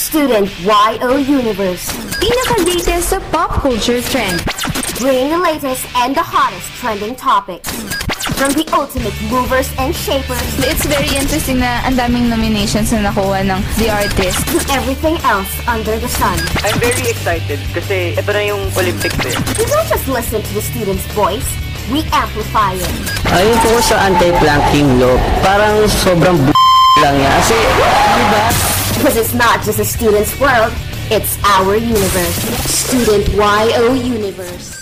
Student YO Universe. Pinaka-latest sa pop culture trend. Bring the latest and the hottest trending topics. From the ultimate movers and shapers. It's very interesting na ang daming nominations na nakuha ng The Artist. To everything else under the sun. I'm very excited kasi ito na yung Olympics eh. You don't just listen to the student's voice, we amplify it. Ayun po sa anti-planking law, parang sobrang b*** lang yan. Kasi, di ba? Because it's not just a student's world, it's our universe. Student YO Universe.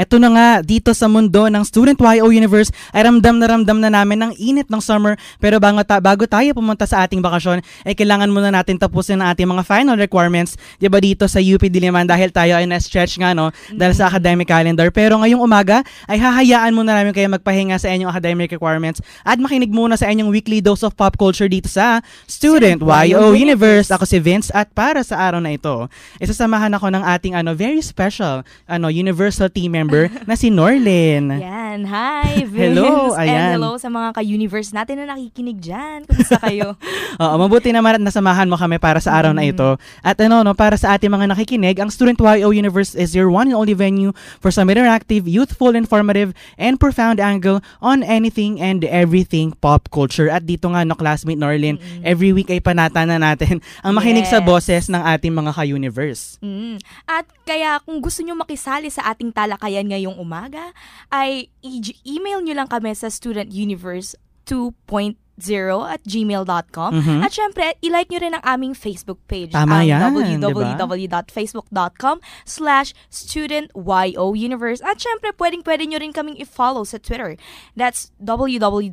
Eto na nga, dito sa mundo ng Student YO Universe, ay ramdam na ramdam na namin ang init ng summer. Pero bago, ta- bago tayo pumunta sa ating bakasyon, ay eh, kailangan muna natin tapusin ang ating mga final requirements, di ba dito sa UP Diliman dahil tayo ay na-stretch nga, no, dahil sa academic calendar. Pero ngayong umaga, ay hahayaan muna namin kayo magpahinga sa inyong academic requirements at makinig muna sa inyong weekly dose of pop culture dito sa Student YO Universe. Ako si Vince at para sa araw na ito, isasamahan ako ng ating ano, very special ano, Universal team member member na si Norlin. Yan. Hi, Vince. hello. Ayan. And hello sa mga ka-universe natin na nakikinig dyan. Kumusta kayo? Oo, mabuti naman at nasamahan mo kami para sa araw mm. na mm-hmm. ito. At ano, no, para sa ating mga nakikinig, ang Student YO Universe is your one and only venue for some interactive, youthful, informative, and profound angle on anything and everything pop culture. At dito nga, no, classmate Norlin, mm-hmm. every week ay panata na natin ang makinig yes. sa boses ng ating mga ka-universe. Mm. At kaya kung gusto nyo makisali sa ating talakayan, mamamalayan ngayong umaga ay i- email nyo lang kami sa studentuniverse 2.0 at gmail.com. Mm-hmm. At syempre, ilike nyo rin ang aming Facebook page. Tama www.facebook.com slash studentyouniverse. At syempre, pwedeng-pwede nyo rin kaming i-follow sa Twitter. That's www.twitter.com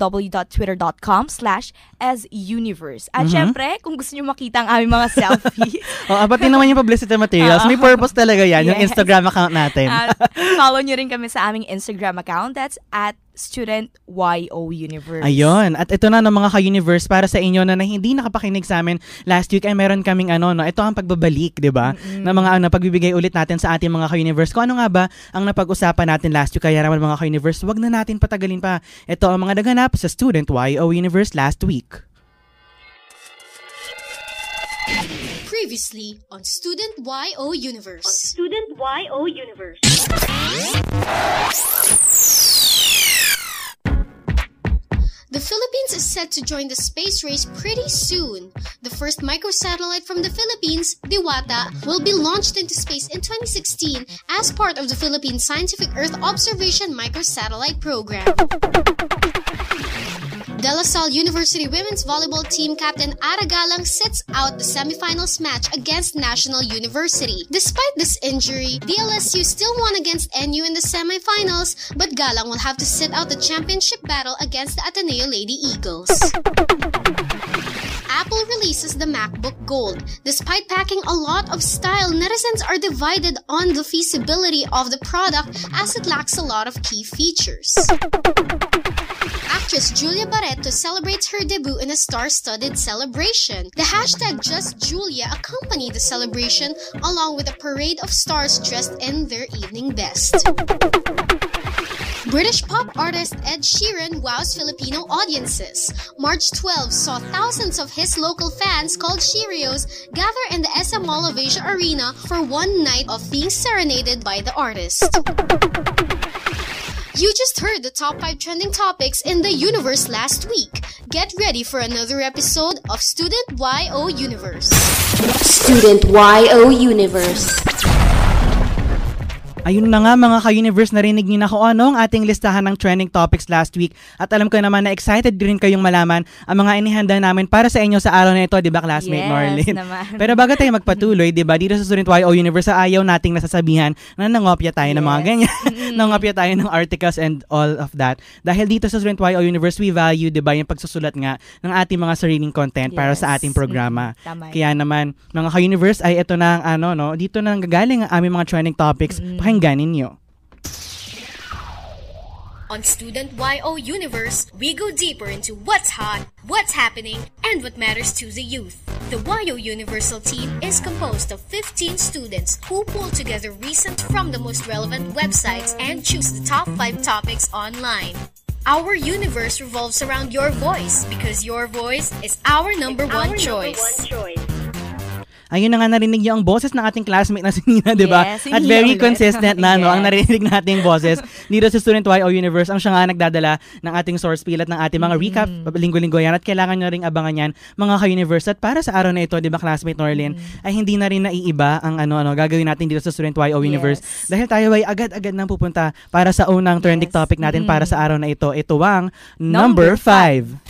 slash asuniverse. At mm-hmm. syempre, kung gusto nyo makita ang aming mga selfie. oh, abatin naman yung publicity materials. Uh, May purpose talaga yan, yes. yung Instagram account natin. At follow nyo rin kami sa aming Instagram account. That's at Student YO Universe. Ayun. At ito na ng mga ka-universe para sa inyo na, na hindi nakapakinig sa amin last week ay meron kaming ano, no, ito ang pagbabalik, di ba? mm Na mga ano, pagbibigay ulit natin sa ating mga ka-universe. Kung ano nga ba ang napag-usapan natin last week kaya naman mga ka-universe, wag na natin patagalin pa. Ito ang mga naganap sa Student YO Universe last week. Previously on Student YO Universe. On Student YO Universe. The Philippines is set to join the space race pretty soon. The first microsatellite from the Philippines, Diwata, will be launched into space in 2016 as part of the Philippine Scientific Earth Observation Microsatellite Program. De La Salle University women's volleyball team captain Galang sits out the semifinals match against National University. Despite this injury, DLSU still won against NU in the semifinals, but Galang will have to sit out the championship battle against the Ateneo Lady Eagles. Apple releases the MacBook Gold. Despite packing a lot of style, netizens are divided on the feasibility of the product as it lacks a lot of key features actress Julia Barreto celebrates her debut in a star-studded celebration. The hashtag JustJulia accompanied the celebration along with a parade of stars dressed in their evening best. British pop artist Ed Sheeran wows Filipino audiences. March 12 saw thousands of his local fans called Sheerios gather in the SM Mall of Asia Arena for one night of being serenaded by the artist. You just heard the top 5 trending topics in the universe last week. Get ready for another episode of Student YO Universe. Student YO Universe. Ayun na nga mga ka-universe, narinig niyo na kung ano ang ating listahan ng trending topics last week. At alam ko naman na excited rin kayong malaman ang mga inihanda namin para sa inyo sa araw na ito, di ba classmate yes, Marlene? Naman. Pero bago tayo magpatuloy, di ba, dito sa Student YO Universe, ayaw nating nasasabihan na nangopya tayo yes. ng mga ganyan. Mm. nangopya tayo ng articles and all of that. Dahil dito sa Student YO Universe, we value, di ba, yung pagsusulat nga ng ating mga sariling content yes. para sa ating programa. Mm. Tama. Kaya naman, mga ka-universe, ay ito na ang ano, no, dito na nanggagaling ang aming mga trending topics. Mm. Pakinggan On Student YO Universe, we go deeper into what's hot, what's happening, and what matters to the youth. The YO Universal team is composed of 15 students who pull together recent from the most relevant websites and choose the top 5 topics online. Our universe revolves around your voice because your voice is our number, one, our choice. number one choice. ayun na nga narinig niyo ang boses ng ating classmate na si Nina, di ba? Yes, At very ulit. consistent na, no? ang narinig nating boses dito sa Student YO Universe, ang siya nga nagdadala ng ating source pilat ng ating mga mm. recap mm-hmm. linggo-linggo yan at kailangan nyo ring abangan yan mga ka-universe at para sa araw na ito, di ba classmate Norlin, mm-hmm. ay hindi na rin naiiba ang ano ano gagawin natin dito sa Student YO Universe yes. dahil tayo ay agad-agad nang pupunta para sa unang trending yes. topic natin mm-hmm. para mm. sa araw na ito. Ito ang number 5.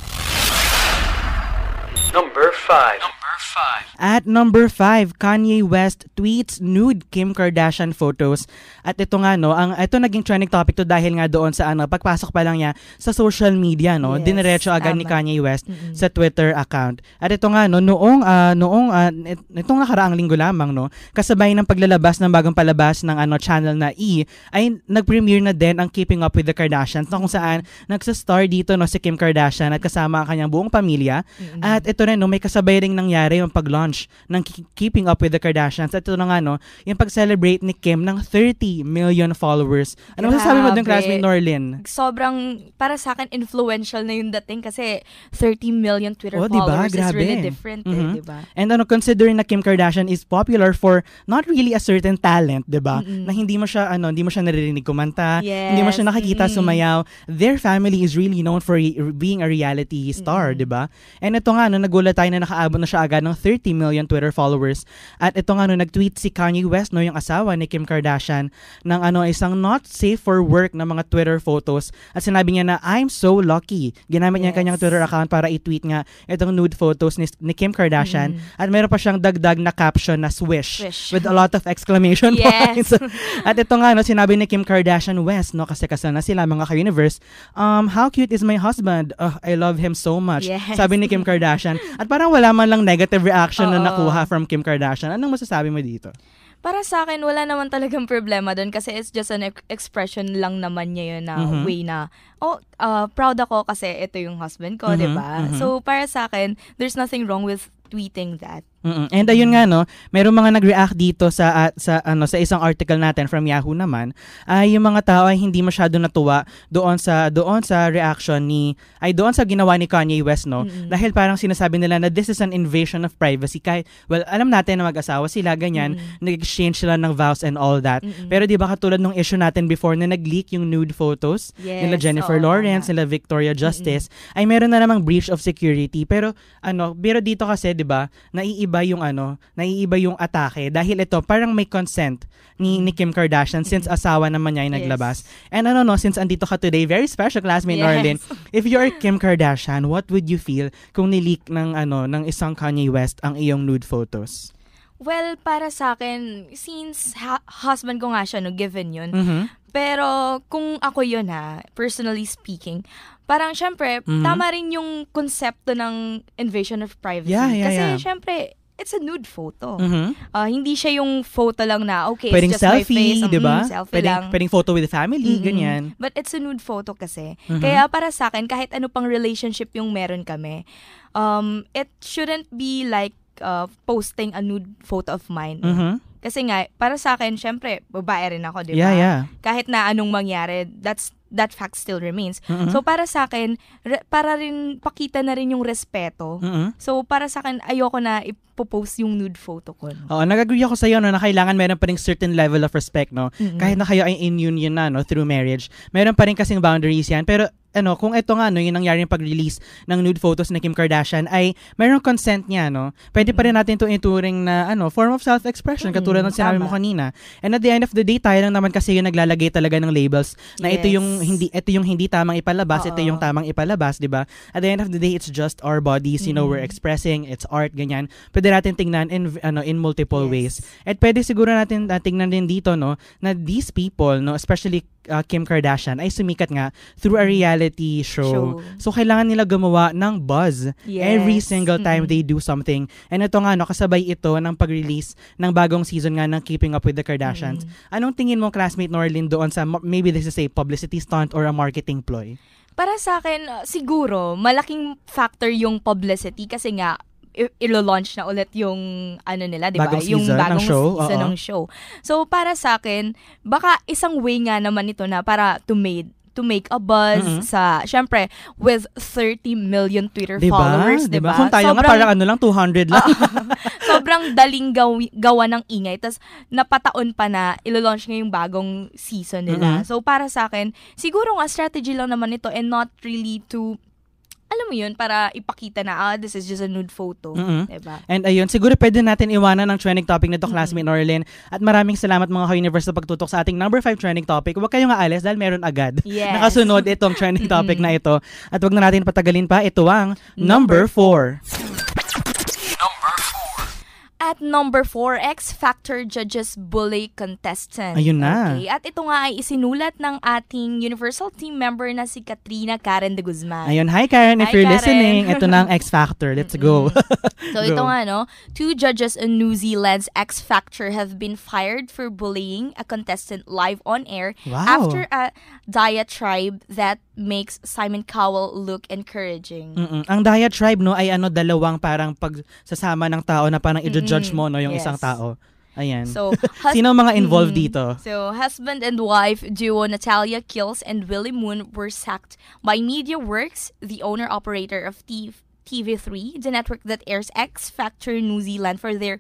Number 5 five. At number 5, Kanye West tweets nude Kim Kardashian photos. At ito nga no, ang ito naging trending topic to dahil nga doon sa ano, pagpasok pa lang niya sa social media no, yes, diniretso agad tama. ni Kanye West mm-hmm. sa Twitter account. At ito nga no, noong uh, noong uh, itong nakaraang linggo lamang no, kasabay ng paglalabas ng bagong palabas ng ano channel na E ay nag-premiere na din ang Keeping Up with the Kardashians na kung saan nagsa-star dito no si Kim Kardashian at kasama ang kanyang buong pamilya. Mm-hmm. At ito rin no, may kasabay ring nangyari yung pag-launch ng Keeping Up with the Kardashians. At ito na nga, no, yung pag-celebrate ni Kim ng 30 million followers. Ano masasabi mo dun, classmate Norlin? Sobrang, para sa akin, influential na yung dating kasi 30 million Twitter oh, diba? followers diba? Grabe. is really different, eh, mm-hmm. eh, diba? And ano, considering na Kim Kardashian is popular for not really a certain talent, diba? Mm-hmm. Na hindi mo siya, ano, hindi mo siya naririnig kumanta, yes. hindi mo siya nakikita mm-hmm. sumayaw. Their family is really known for being a reality star, mm-hmm. diba? And ito nga, no, nagulat tayo na nakaabot na siya agad ng 30 million Twitter followers. At ito nga no, nag-tweet si Kanye West, no, yung asawa ni Kim Kardashian, ng ano, isang not safe for work na mga Twitter photos. At sinabi niya na, I'm so lucky. Ginamit yes. niya kanyang Twitter account para i-tweet nga itong nude photos ni, ni Kim Kardashian. Mm. At meron pa siyang dagdag na caption na swish, swish. with a lot of exclamation yes. points. At ito nga, no, sinabi ni Kim Kardashian West, no, kasi kasal na sila, mga ka-universe, um, how cute is my husband? Oh, I love him so much. Yes. Sabi ni Kim Kardashian. At parang wala man lang negative reaction Oo. na nakuha from Kim Kardashian. Anong masasabi mo dito? Para sa akin, wala naman talagang problema doon kasi it's just an expression lang naman niya yun na mm-hmm. way na, oh, uh, proud ako kasi ito yung husband ko, mm-hmm. di ba? Mm-hmm. So, para sa akin, there's nothing wrong with tweeting that. Mm-mm. And ayun nga no, merong mga nag-react dito sa uh, sa ano sa isang article natin from Yahoo naman, ay yung mga tao ay hindi masyado natuwa doon sa doon sa reaction ni ay doon sa ginawa ni Kanye West no, mm-hmm. dahil parang sinasabi nila na this is an invasion of privacy kahit well alam natin na mag-asawa sila ganyan, mm-hmm. nag-exchange sila ng vows and all that. Mm-hmm. Pero 'di ba katulad nung issue natin before na nag-leak yung nude photos yes, nila Jennifer oo, Lawrence, nila Victoria Justice, mm-hmm. ay meron na namang breach of security. Pero ano, pero dito kasi 'di ba, naiiba naiiba yung ano, naiiba yung atake dahil ito parang may consent ni, ni Kim Kardashian since mm-hmm. asawa naman niya ay naglabas. Yes. And ano no, since andito ka today, very special classmate yes. Norlin. If you're Kim Kardashian, what would you feel kung nileak ng ano ng isang Kanye West ang iyong nude photos? Well, para sa akin, since ha- husband ko nga siya, no, given yun. Mm-hmm. Pero kung ako yun ha, personally speaking, parang syempre, mm-hmm. tama rin yung konsepto ng invasion of privacy. Yeah, yeah, Kasi yeah. syempre, it's a nude photo. Mm-hmm. Uh, hindi siya yung photo lang na, okay, pwedeng it's just selfie, my face. Um, diba? Mm, selfie pwedeng, lang. Pwedeng photo with the family, mm-hmm. ganyan. But it's a nude photo kasi. Mm-hmm. Kaya para sa akin, kahit ano pang relationship yung meron kami, um, it shouldn't be like uh, posting a nude photo of mine. Mm-hmm. Kasi nga, para sa akin, syempre, babae rin ako, di ba? Yeah, yeah. Kahit na anong mangyari, that's that fact still remains. Mm-hmm. So para sa akin, re- para rin pakita na rin yung respeto. Mm-hmm. So para sa akin, ayoko na ipopost yung nude photo ko. No? Oo, nag-agree ako sa iyo no, na kailangan meron pa rin certain level of respect, no? Mm-hmm. Kahit na kayo ay in union na, no, through marriage. Meron pa rin kasing boundaries yan. Pero ano, kung ito nga, no, yung nangyari yung pag-release ng nude photos ni Kim Kardashian, ay mayroong consent niya, no? Pwede pa rin mm-hmm. natin ito ituring na, ano, form of self-expression, mm-hmm. katulad ng mm-hmm. sinabi Tama. mo kanina. And at the end of the day, tayo lang naman kasi yung naglalagay talaga ng labels na yes. ito yung hindi ito yung hindi tamang ipalabas, Oo. ito yung tamang ipalabas, di ba? At the end of the day, it's just our bodies, you mm-hmm. know, we're mm-hmm. expressing, it's art, ganyan. Pwede natin tingnan in, ano, in multiple yes. ways. At pwede siguro natin uh, tingnan din dito, no, na these people, no, especially uh, Kim Kardashian ay sumikat nga through a mm. reality show. show. So kailangan nila gumawa ng buzz yes. every single time mm-hmm. they do something. And ito nga no kasabay ito ng pag-release ng bagong season nga ng Keeping Up with the Kardashians. Mm-hmm. Anong tingin mo classmate Norlin doon sa maybe this is a publicity stunt or a marketing ploy? Para sa akin, siguro, malaking factor yung publicity kasi nga, ilo-launch na ulit yung ano nila, di ba? Bagong yung season bagong ng show. season ng show. So, para sa akin, baka isang way nga naman ito na para to made to make a buzz mm-hmm. sa syempre with 30 million Twitter diba? followers, 'di ba? Diba? Kung tayo sobrang, nga parang ano lang 200 lang. sobrang daling gaw, gawa ng ingay tapos napataon pa na ilo-launch ng yung bagong season nila. Mm-hmm. So para sa akin, siguro ang strategy lang naman ito and not really to alam mo yun, para ipakita na, ah, this is just a nude photo. Mm-hmm. Diba? And ayun, siguro pwede natin iwanan ang trending topic na to, mm-hmm. classmate At maraming salamat mga ka-universe sa pagtutok sa ating number 5 trending topic. Huwag kayong aalis dahil meron agad. Yes. Nakasunod itong trending topic mm-hmm. na ito. At huwag na natin patagalin pa, ito ang number 4 at number 4, X Factor Judges Bully Contestant. Ayun na. Okay. At ito nga ay isinulat ng ating Universal Team member na si Katrina Karen de Guzman. Ayun, hi Karen, if hi, you're Karen. listening, ito na ang X Factor. Let's go. Mm-hmm. so go. ito nga, no? Two judges in New Zealand's X Factor have been fired for bullying a contestant live on air wow. after a diatribe that makes Simon Cowell look encouraging. Mm-mm. Ang Daya Tribe no ay ano dalawang parang pagsasama ng tao na parang i-judge mo no yung yes. isang tao. Ayan. So, hus- Sino mga involved mm, dito? So, husband and wife duo Natalia Kills and Willie Moon were sacked by MediaWorks, the owner-operator of TV3, the network that airs X Factor New Zealand, for their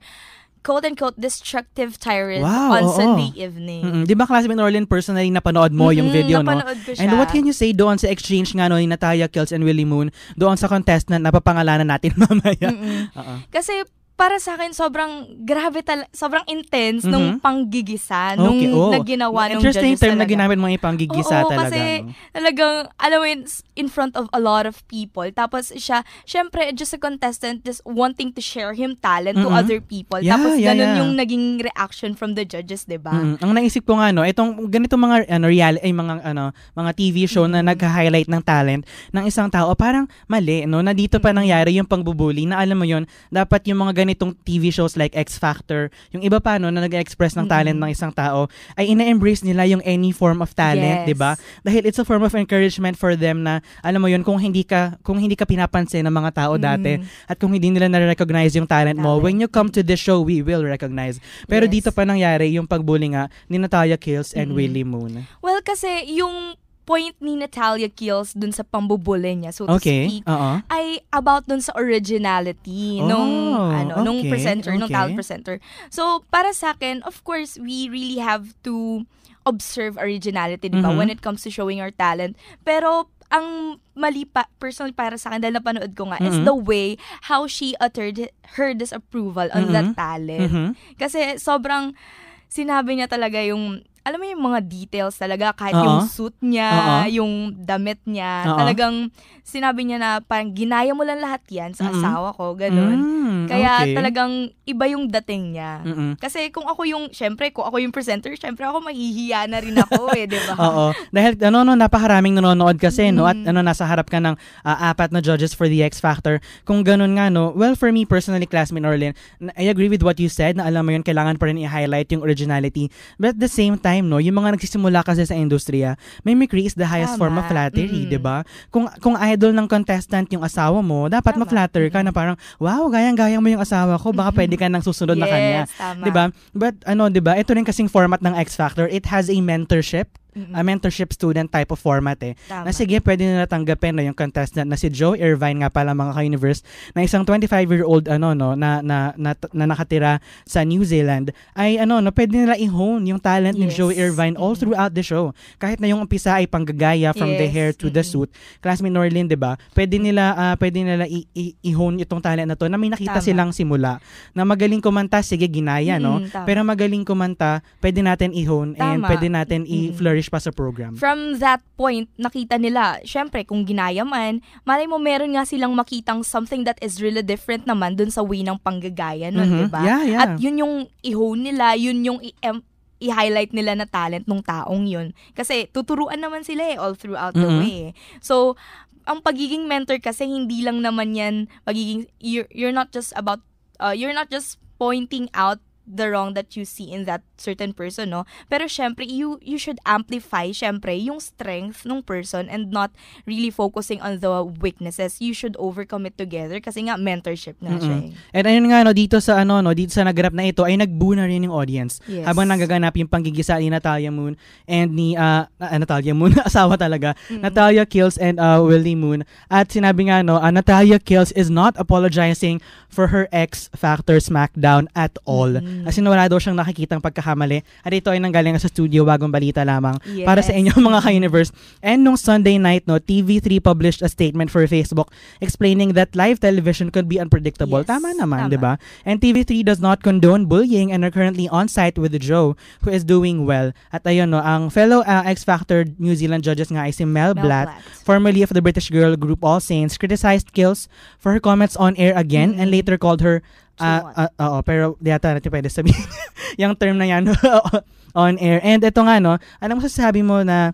quote-unquote destructive tyrant wow, on oo. Sunday evening. Mm-mm. Di ba classmate Norlin, personally napanood mo mm-hmm, yung video, no? Ko siya. And what can you say doon sa exchange nga no, ni Nataya Kills and Willie Moon doon sa contestant na napapangalanan natin mamaya? Mm-mm. Uh-uh. Kasi para sa akin sobrang grabe tal- sobrang intense mm-hmm. nung panggigisa okay, nung oh. na ginawa nung Interesting term talaga. na ginamit mga ipanggigisa oo, talaga. kasi no? talagang alam mo in front of a lot of people tapos siya syempre just a contestant just wanting to share him talent mm-hmm. to other people yeah, tapos yeah, ganun yeah. yung naging reaction from the judges 'di ba? Mm-hmm. Ang naisip ko nga no itong ganito mga ano real ay mga ano mga TV show mm-hmm. na nagha highlight ng talent ng isang tao parang mali no na dito pa nangyari yung pangbubuli na alam mo yon dapat yung mga ganitong TV shows like X Factor, yung iba pa no, na nag-express ng mm-hmm. talent ng isang tao, ay ina-embrace nila yung any form of talent, yes. 'di ba? Dahil it's a form of encouragement for them na alam mo yun, kung hindi ka kung hindi ka pinapansin ng mga tao mm-hmm. dati mm. at kung hindi nila na-recognize yung talent, talent mo, when you come to the show, we will recognize. Pero yes. dito pa nangyari yung pagbully nga ni Natalia Kills and mm-hmm. Willie Moon. Well, kasi yung point ni Natalia Kills dun sa pambubuli niya, so to okay. speak, uh-huh. ay about dun sa originality oh, ano, nung, ano, okay. nung presenter, okay. nung talent presenter. So, para sa akin, of course, we really have to observe originality, diba Mm-hmm. When it comes to showing our talent. Pero, ang mali pa, personally para sa akin, dahil napanood ko nga, mm-hmm. is the way how she uttered her disapproval on mm-hmm. that talent. Mm-hmm. Kasi sobrang, sinabi niya talaga yung alam mo yung mga details talaga, kahit uh-huh. yung suit niya, uh-huh. yung damit niya, uh-huh. talagang sinabi niya na parang ginaya mo lang lahat yan sa mm-hmm. asawa ko, ganun. Mm-hmm. Kaya okay. talagang iba yung dating niya. Mm-hmm. Kasi kung ako yung, syempre, kung ako yung presenter, syempre ako mahihiya na rin ako eh, di ba? Oo. Dahil ano, no, napakaraming nanonood kasi, mm-hmm. no, at mm. ano, nasa harap ka ng uh, apat na judges for the X Factor. Kung ganun nga, no, well, for me personally, classmate Orlin, I agree with what you said na alam mo yun, kailangan pa rin i-highlight yung originality. But at the same time, time, no, yung mga nagsisimula kasi sa industriya, mimicry is the highest Tama. form of flattery, mm. 'di ba? Kung kung idol ng contestant yung asawa mo, dapat tama. ma-flatter ka na mm. parang, "Wow, gayang-gayang mo yung asawa ko, baka mm-hmm. pwede ka nang susunod yes, na kanya." 'Di ba? But ano, 'di ba? Ito rin kasing format ng X Factor, it has a mentorship a mentorship student type of format eh. Tama. Na sige, pwede nila tanggapin no, yung contestant na si Joe Irvine nga pala mga ka-universe na isang 25-year-old ano no na na, na, na nakatira sa New Zealand ay ano no pwede nila i-hone yung talent yes. ni Joe Irvine mm-hmm. all throughout the show. Kahit na yung umpisa ay panggagaya from yes. the hair to mm-hmm. the suit. Classmate Norlin, 'di ba? Pwede nila uh, pwede nila i- i- i-hone itong talent na to na may nakita Tama. silang simula na magaling kumanta sige ginaya mm-hmm. no. Tama. Pero magaling kumanta, pwede natin i-hone Tama. and pwede natin mm-hmm. i-flourish research pa sa program. From that point, nakita nila, syempre kung ginaya man, malay mo meron nga silang makitang something that is really different naman dun sa way ng panggagaya nun, mm-hmm. 'di ba? Yeah, yeah. At yun yung i-hone nila, yun yung i- i-highlight nila na talent ng taong yun. Kasi tuturuan naman sila eh all throughout mm-hmm. the way. Eh. So, ang pagiging mentor kasi hindi lang naman yan pagiging you're, you're not just about uh, you're not just pointing out the wrong that you see in that certain person, no? Pero syempre, you, you should amplify, syempre, yung strength ng person and not really focusing on the weaknesses. You should overcome it together kasi nga, mentorship na mm-hmm. siya. Eh. And ayun nga, no, dito sa, ano, no, dito sa nagrap na ito, ay nagbo na rin yung audience. Yes. Habang nagaganap yung panggigisa ni Natalia Moon and ni, uh, uh Natalia Moon, asawa talaga, mm-hmm. Natalia Kills and uh, Willie Moon. At sinabi nga, no, uh, Natalia Kills is not apologizing for her ex Factor SmackDown at all. Mm-hmm. As in, wala daw siyang nakikitang pagkakataon nagkakamali. At ito ay nanggaling sa studio, bagong balita lamang yes. para sa inyong mga ka-universe. And nung Sunday night, no, TV3 published a statement for Facebook explaining that live television could be unpredictable. Yes. Tama naman, di ba? And TV3 does not condone bullying and are currently on site with Joe who is doing well. At ayun, no, ang fellow uh, X Factor New Zealand judges nga ay si Mel, Mel Blatt, Blatt, formerly of the British girl group All Saints, criticized Kills for her comments on air again mm-hmm. and later called her Ah, uh, uh, pero yata natin pwede sabihin yung term na yan on air. And ito nga, no, Anong masasabi mo na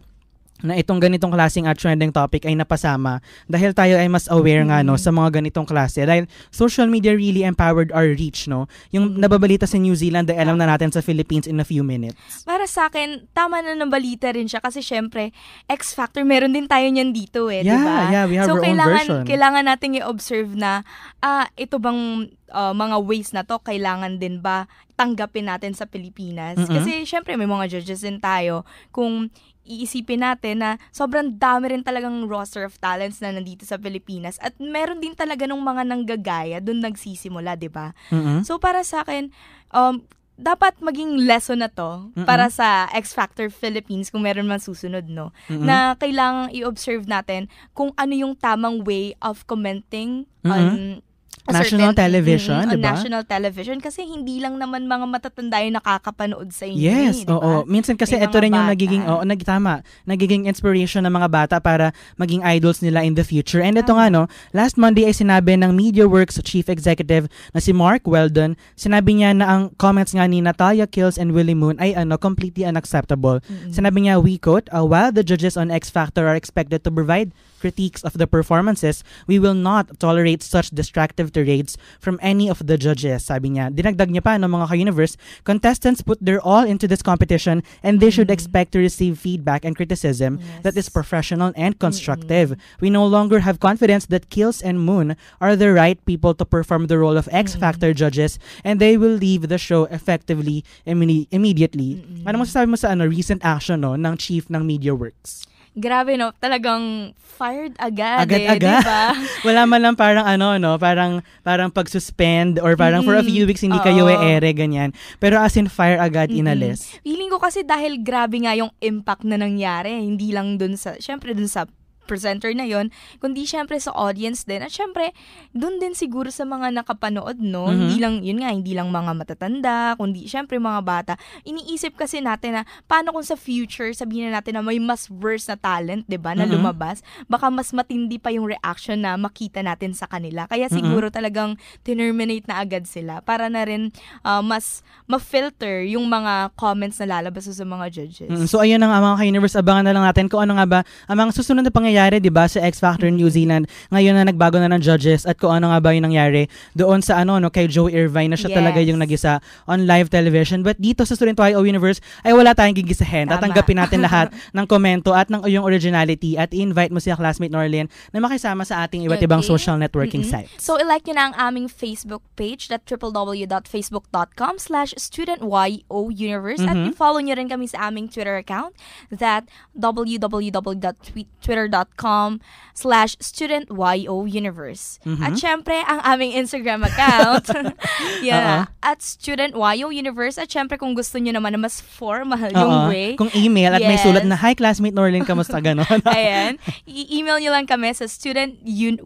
na itong ganitong klaseng at trending topic ay napasama dahil tayo ay mas aware nga no sa mga ganitong klase dahil social media really empowered our reach no yung mm-hmm. nababalita sa New Zealand ay eh, alam na natin sa Philippines in a few minutes para sa akin tama na ng balita rin siya kasi syempre X Factor meron din tayo niyan dito eh yeah, di ba yeah, we have so our kailangan own kailangan nating i-observe na ah uh, ito bang uh, mga ways na to kailangan din ba tanggapin natin sa Pilipinas mm-hmm. kasi syempre may mga judges din tayo kung iisipin natin na sobrang dami rin talagang roster of talents na nandito sa Pilipinas at meron din talaga ng mga nanggagaya doon nagsisimula, 'di ba? Mm-hmm. So para sa akin, um dapat maging lesson na to mm-hmm. para sa X Factor Philippines kung meron man susunod no mm-hmm. na kailangang i-observe natin kung ano yung tamang way of commenting mm-hmm. on national mm-hmm, television, mm, 'di ba? National television kasi hindi lang naman mga matatanda yung nakakapanood sa inyo. Eh, yes, diba? oo. Minsan kasi ito rin yung bata. nagiging oo, oh, nagtama, nagiging inspiration ng mga bata para maging idols nila in the future. And ito nga no, last Monday ay sinabi ng MediaWorks chief executive na si Mark Weldon, sinabi niya na ang comments nga ni Natalia Kills and Willie Moon ay ano completely unacceptable. Mm-hmm. Sinabi niya, we quote, uh, while the judges on X Factor are expected to provide critiques of the performances, we will not tolerate such distractive negative tirades from any of the judges. Sabi niya, dinagdag niya pa ng mga ka-universe, contestants put their all into this competition and they should mm-hmm. expect to receive feedback and criticism yes. that is professional and constructive. Mm-hmm. We no longer have confidence that Kills and Moon are the right people to perform the role of X Factor mm-hmm. judges and they will leave the show effectively immediately. Ano masasabi mo sa ano, recent action no, ng chief ng Media Works? grabe no, talagang fired agad. Eh, Agad-agad. Eh, diba? Wala man lang parang ano, no, parang, parang pag-suspend or parang mm, for a mm-hmm. few weeks hindi oo. kayo e-ere, ganyan. Pero as in fire agad, mm-hmm. inalis. Feeling ko kasi dahil grabe nga yung impact na nangyari, hindi lang dun sa, syempre dun sa presenter na yon kundi syempre sa audience din. At syempre, doon din siguro sa mga nakapanood, no? Mm-hmm. Hindi lang, yun nga, hindi lang mga matatanda, kundi syempre mga bata. Iniisip kasi natin na, paano kung sa future, sabihin na natin na may mas worse na talent, di ba, na mm-hmm. lumabas, baka mas matindi pa yung reaction na makita natin sa kanila. Kaya mm-hmm. siguro mm-hmm. talagang terminate na agad sila para na rin uh, mas ma-filter yung mga comments na lalabas sa mga judges. Mm-hmm. So, ayun na nga mga universe abangan na lang natin kung ano nga ba ang mga susunod na pangyayari nangyayari, di ba, sa X Factor New Zealand, ngayon na nagbago na ng judges at kung ano nga ba yung nangyayari doon sa ano, no, kay Joe Irvine na siya yes. talaga yung nagisa on live television. But dito sa Student YO Universe, ay wala tayong gigisahin. Tatanggapin natin lahat ng komento at ng iyong originality at invite mo si classmate Norlin na makisama sa ating iba't okay. ibang social networking mm-hmm. sites. So, ilike nyo na ang aming Facebook page that www.facebook.com slash studentyouniverse mm-hmm. at follow nyo rin kami sa aming Twitter account that www.twitter.com facebook.com slash studentyouniverse. Mm-hmm. At syempre, ang aming Instagram account. yeah. Uh-oh. At studentyouniverse. At syempre, kung gusto nyo naman na mas formal Uh-oh. yung way. Kung email yes. at may sulat na, Hi, classmate Norlin, kamusta ganon? Ayan. I-email nyo lang kami sa studentyouniverse 2.0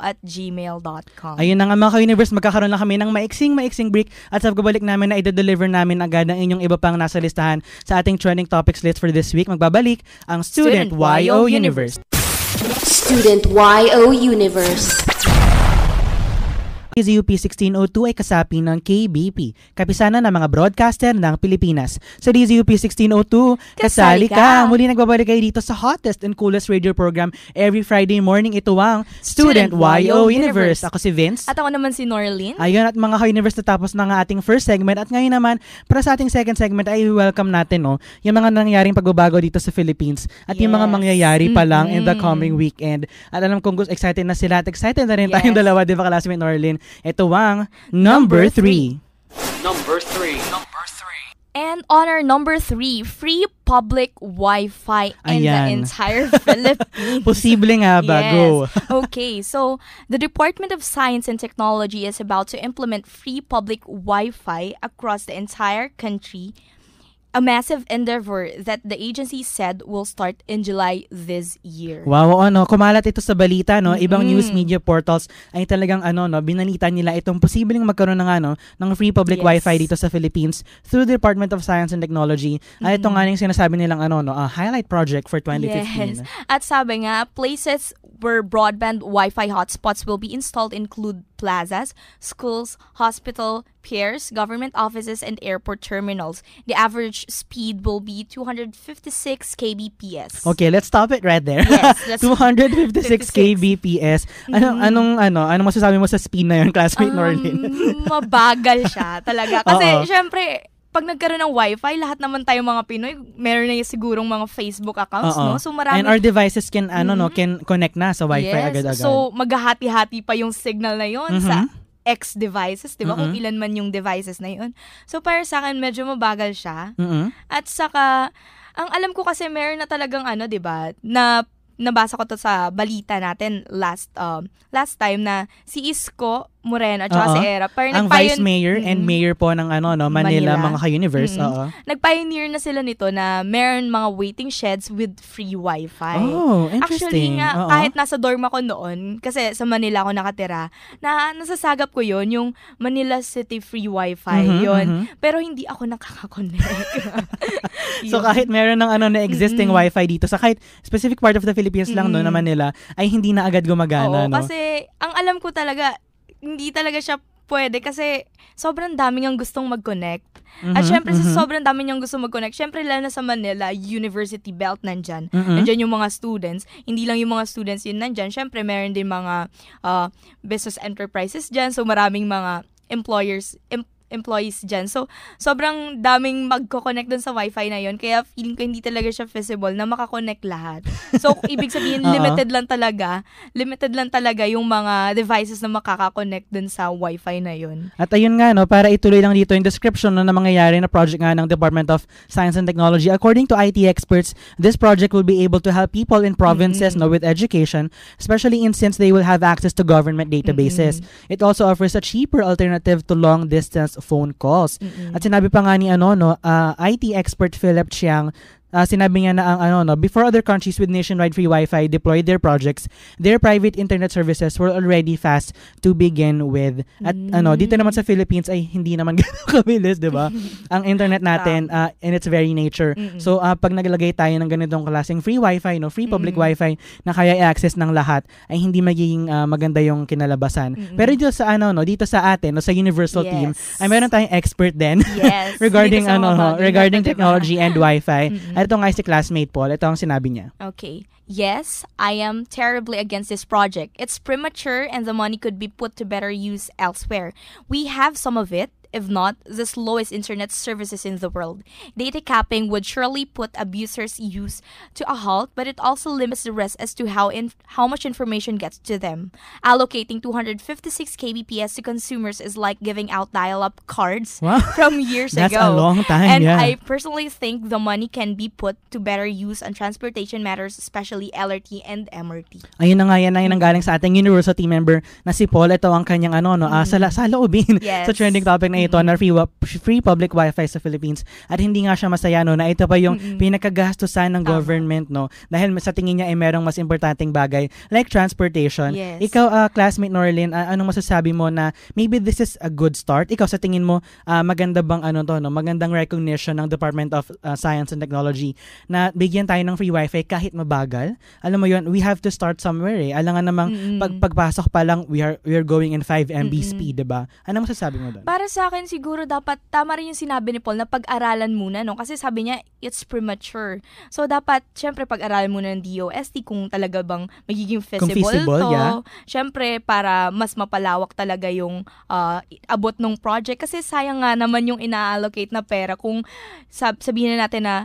at gmail.com. Ayun na nga mga ka-universe, magkakaroon lang kami ng maiksing-maiksing break at sa pagbabalik namin na i-deliver namin agad ang inyong iba pang nasa listahan sa ating trending topics list for this week. Magbabalik ang Student YO Universe. Student YO Universe. Kasi UP 1602 ay kasapi ng KBP, kapisanan ng mga broadcaster ng Pilipinas. Sa DZUP 1602, kasali ka! Muli nagbabalik kayo dito sa hottest and coolest radio program every Friday morning. Ito ang Student, Student YO Universe. Universe. Ako si Vince. At ako naman si Norlin. Ayun at mga ka-universe natapos na nga ating first segment. At ngayon naman, para sa ating second segment ay welcome natin no, oh, yung mga nangyayaring pagbabago dito sa Philippines at yes. yung mga mangyayari pa lang mm-hmm. in the coming weekend. At alam kong gusto excited na sila at excited na rin yes. tayong dalawa, di ba, classmate Norlin? natin. Ito ang number 3. Number 3. Number 3. And on our number three, free public Wi-Fi in the entire Philippines. Posible nga ba? Yes. Go. okay, so the Department of Science and Technology is about to implement free public Wi-Fi across the entire country a massive endeavor that the agency said will start in July this year. Wow, ano, kumalat ito sa balita, no? Ibang mm. news media portals ay talagang ano, no, binalita nila itong posibleng magkaroon ng ano, ng free public yes. Wi-Fi dito sa Philippines through the Department of Science and Technology. Mm-hmm. Ay ito nga yung sinasabi nilang ano, no, a highlight project for 2015. Yes. At sabi nga, places where broadband Wi-Fi hotspots will be installed include plazas, schools, hospital, piers, government offices, and airport terminals. The average speed will be 256 kbps. Okay, let's stop it right there. Yes, 256 kbps. Ano mm-hmm. anong ano, anong masasabi mo sa speed na 'yon, classmate um, Norlin? mabagal siya talaga kasi syempre pag nagkaroon ng wifi, lahat naman tayo mga Pinoy, meron na sigurong mga Facebook accounts, Uh-oh. no? So marami And our devices can ano mm-hmm. no, can connect na sa wifi yes. agad-agad. So maghahati-hati pa yung signal na yon mm-hmm. sa X devices, 'di ba? Mm-hmm. Kung ilan man yung devices na yon. So para sa akin medyo mabagal siya. Mm-hmm. At saka ang alam ko kasi meron na talagang ano, 'di ba? Na nabasa ko to sa balita natin last um, last time na si Isko Moreno at si Era. Pero ang vice mayor mm-hmm. and mayor po ng ano no Manila, Manila. mga ka-universe. Mm-hmm. Oo. Nagpioneer na sila nito na meron mga waiting sheds with free wifi. Oh, interesting. Actually nga, uh-huh. kahit nasa dorm ako noon, kasi sa Manila ako nakatira, na nasasagap ko yon yung Manila City free wifi mm-hmm, yon. Mm-hmm. Pero hindi ako nakaka-connect. so kahit meron ng ano na existing mm-hmm. wifi dito sa kahit specific part of the Philippines mm-hmm. lang no na mm-hmm. Manila ay hindi na agad gumagana Oo, no. kasi ang alam ko talaga hindi talaga siya pwede kasi sobrang dami niyang gustong mag-connect. Mm-hmm, At syempre, mm-hmm. sa sobrang dami niyang gusto mag-connect, syempre lalo na sa Manila, university belt nandyan. Mm-hmm. Nandyan yung mga students. Hindi lang yung mga students yun nandyan. Syempre, meron din mga uh, business enterprises dyan. So, maraming mga employers, em- employees dyan. So, sobrang daming magko-connect dun sa wifi na yon Kaya feeling ko hindi talaga siya feasible na makakonect lahat. So, ibig sabihin, uh-huh. limited lang talaga. Limited lang talaga yung mga devices na makakakonect dun sa wifi na yon At ayun nga, no, para ituloy lang dito yung description no, na mangyayari na project nga ng Department of Science and Technology. According to IT experts, this project will be able to help people in provinces mm-hmm. no, with education, especially in since they will have access to government databases. Mm-hmm. It also offers a cheaper alternative to long-distance phone calls. Mm-mm. At sinabi pa nga ni ano no, uh, ah, IT expert Philip Chiang uh, sinabi niya na ang ano no, before other countries with nationwide free Wi-Fi deployed their projects, their private internet services were already fast to begin with. At mm. ano, dito naman sa Philippines ay hindi naman ganoon kabilis, 'di ba? ang internet natin uh, in its very nature. Mm-mm. So uh, pag naglagay tayo ng ganitong klaseng free Wi-Fi, no, free public Mm-mm. Wi-Fi na kaya i-access ng lahat, ay hindi magiging uh, maganda yung kinalabasan. Mm-mm. Pero dito sa ano no, dito sa atin, no, sa Universal yes. team, ay meron tayong expert din yes. regarding ano, regarding technology and Wi-Fi. Mm-mm. At ito nga si classmate Paul, ito ang sinabi niya. Okay. Yes, I am terribly against this project. It's premature and the money could be put to better use elsewhere. We have some of it, if not the slowest internet services in the world. Data capping would surely put abusers' use to a halt, but it also limits the rest as to how in- how much information gets to them. Allocating 256 kbps to consumers is like giving out dial-up cards wow. from years That's ago. That's a long time. And yeah. I personally think the money can be put to better use on transportation matters, especially LRT and MRT. Ayun na nga yan, ayun ang galing sa ating university member na si Paul. Ito ang kanyang ano, no, mm uh, sa, mm-hmm. sa loobin yes. sa trending topic na ito mm-hmm. na free, free public wifi sa Philippines at hindi nga siya masaya no na ito pa yung mm-hmm. pinakagastusan ng Tama. government no dahil sa tingin niya ay eh, merong mas importanteng bagay like transportation. Yes. Ikaw uh, classmate Norlin, uh, anong masasabi mo na maybe this is a good start? Ikaw sa tingin mo uh, maganda bang ano to no magandang recognition ng Department of uh, Science and Technology na bigyan tayo ng free wifi kahit mabagal. Alam mo yon, we have to start somewhere eh. Alam nga namang mm-hmm. pag pagpasok pa lang we are we are going in 5 MB mm-hmm. speed, diba ba? Ano masasabi mo doon? Para sa akin siguro dapat tama rin yung sinabi ni Paul na pag-aralan muna no kasi sabi niya it's premature. So dapat syempre pag-aralan muna ng DOST kung talaga bang magiging feasible, feasible to. Yeah. Syempre para mas mapalawak talaga yung uh, abot ng project kasi sayang nga naman yung ina-allocate na pera kung sab- sabihin na natin na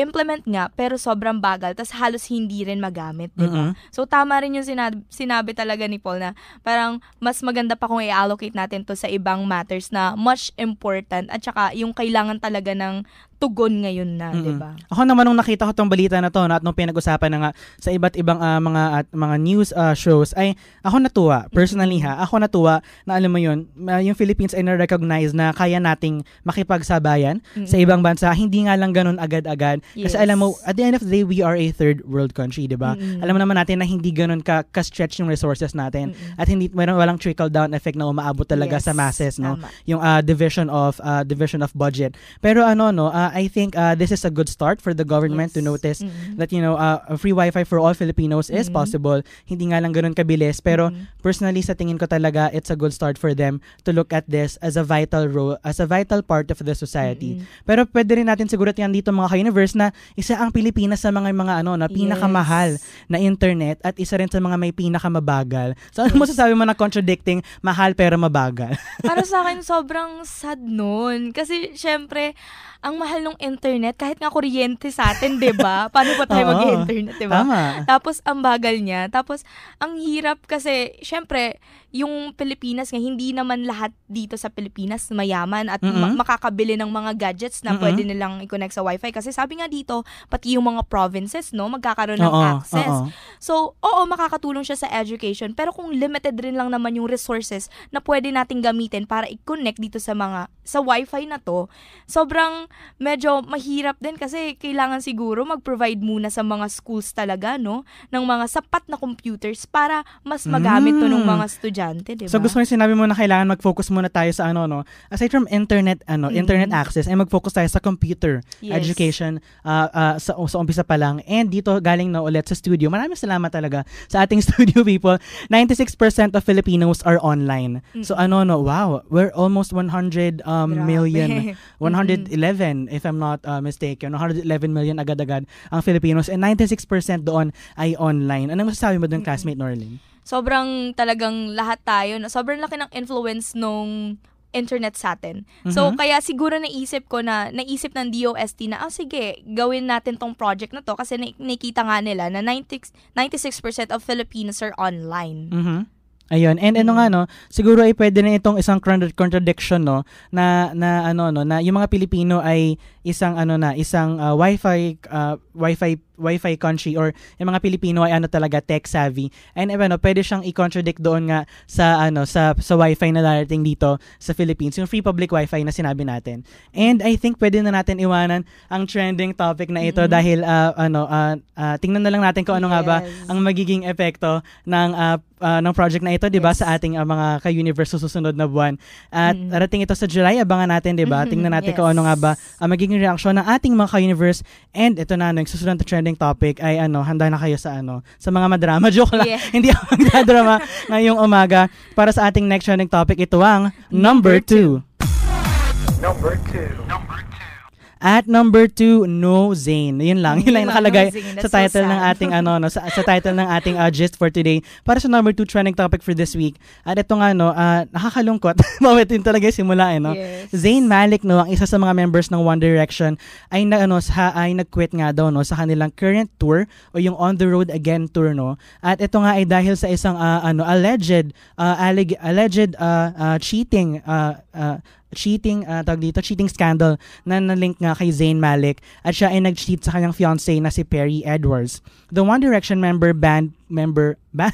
implement nga pero sobrang bagal tas halos hindi rin magamit, 'di ba? Mm-hmm. So tama rin yung sinabi, sinabi talaga ni Paul na parang mas maganda pa kung i-allocate natin to sa ibang matters na much important at saka yung kailangan talaga ng tugon ngayon na, mm-hmm. 'di ba? Ako naman nung nakita ko tong balita na to, na at nung pinag-usapan na nga sa iba't ibang uh, mga at mga news uh, shows ay ako natuwa personally mm-hmm. ha. Ako natuwa na alam mo 'yun, uh, yung Philippines ay na-recognize na kaya nating makipagsabayan mm-hmm. sa ibang bansa. Hindi nga lang ganun agad-agad yes. kasi alam mo at the end of the day we are a third world country, 'di ba? Mm-hmm. Alam mo naman natin na hindi ganun ka ka-stretch yung resources natin mm-hmm. at hindi meron walang trickle down effect na umaabot talaga yes. sa masses, no? Tama. Yung uh, division of uh, division of budget. Pero ano no, uh, I think uh, this is a good start for the government yes. to notice mm-hmm. that you know uh, free Wi-Fi for all Filipinos mm-hmm. is possible. Hindi nga lang ganoon kabilis pero mm-hmm. personally sa tingin ko talaga it's a good start for them to look at this as a vital role as a vital part of the society. Mm-hmm. Pero pwede rin natin siguro tiyan dito mga ka-universe na isa ang Pilipinas sa mga mga ano na pinakamahal yes. na internet at isa rin sa mga may pinakamabagal. So ano yes. masasabi mo na contradicting mahal pero mabagal? Para sa akin sobrang sad noon kasi syempre ang mahal ng internet, kahit nga kuryente sa atin, 'di ba? Paano pa tayo mag-internet, 'di ba? Tapos ang bagal niya. Tapos ang hirap kasi syempre yung Pilipinas nga, hindi naman lahat dito sa Pilipinas mayaman at mm-hmm. ma- makakabili ng mga gadgets na mm-hmm. pwede nilang i-connect sa wifi. Kasi sabi nga dito, pati yung mga provinces, no, magkakaroon ng oo, access. Oo. So, oo, makakatulong siya sa education. Pero kung limited rin lang naman yung resources na pwede nating gamitin para i-connect dito sa mga, sa wifi na to, sobrang medyo mahirap din kasi kailangan siguro mag-provide muna sa mga schools talaga, no, ng mga sapat na computers para mas magamit to mm. ng mga estudyante estudyante, di ba? So gusto ko sinabi mo na kailangan mag-focus muna tayo sa ano, no? Aside from internet, ano, mm-hmm. internet access, ay eh, mag-focus tayo sa computer yes. education uh, uh, sa, sa umpisa pa lang. And dito, galing na ulit sa studio. Maraming salamat talaga sa ating studio people. 96% of Filipinos are online. Mm-hmm. So ano, no? Wow, we're almost 100 um, million. 111, mm-hmm. if I'm not uh, mistaken. 111 million agad-agad ang Filipinos. And 96% doon ay online. Anong masasabi mo doon, mm-hmm. classmate Norlin? sobrang talagang lahat tayo, no? sobrang laki ng influence nung internet sa atin. Mm-hmm. So, kaya siguro naisip ko na, naisip ng DOST na, ah, sige, gawin natin tong project na to kasi na- nakikita nga nila na 90, 96% of Filipinos are online. Mm-hmm. Ayun. And ano nga no, siguro ay pwede na itong isang contradiction no na na ano no na yung mga Pilipino ay isang ano na isang uh, Wi-Fi uh, Wi-Fi wifi country or yung mga Pilipino ay ano talaga tech savvy. And ano, pwede siyang i-contradict doon nga sa ano sa sa wifi fi na darating dito sa Philippines, yung free public wifi na sinabi natin. And I think pwede na natin iwanan ang trending topic na ito mm-hmm. dahil uh, ano uh, uh, tingnan na lang natin kung ano yes. nga ba ang magiging epekto ng uh, uh, ng project na ito, 'di ba, yes. sa ating uh, mga ka-universe susunod na buwan. At mm-hmm. ito sa July, abangan natin, 'di ba? Mm-hmm. Tingnan natin yes. kung ano nga ba ang magiging reaksyon ng ating mga ka-universe and ito na ano, yung susunod na trending nating topic ay ano, handa na kayo sa ano, sa mga madrama. Joke lang. Yeah. Hindi ako magdadrama ngayong umaga. Para sa ating next trending topic, ito ang number 2. Number 2. Number 2. At number two, no Zane. Yun lang. Yun lang mm, nakalagay no sa title so ng ating ano, no, sa, sa title ng ating uh, gist for today. Para sa number two trending topic for this week. At ito nga, no, uh, nakakalungkot. Mawit yun talaga yung simula, eh, no? Yes. Zayn Malik, no, ang isa sa mga members ng One Direction, ay, na, ano, sa, ay nag-quit nga daw, no, sa kanilang current tour o yung On The Road Again tour, no? At ito nga ay dahil sa isang, uh, ano, alleged, uh, alleg- alleged uh, uh, cheating, uh, uh, cheating, uh, tawag dito, cheating scandal na nalink nga kay Zayn Malik at siya ay nag-cheat sa kanyang fiance na si Perry Edwards. The One Direction member band member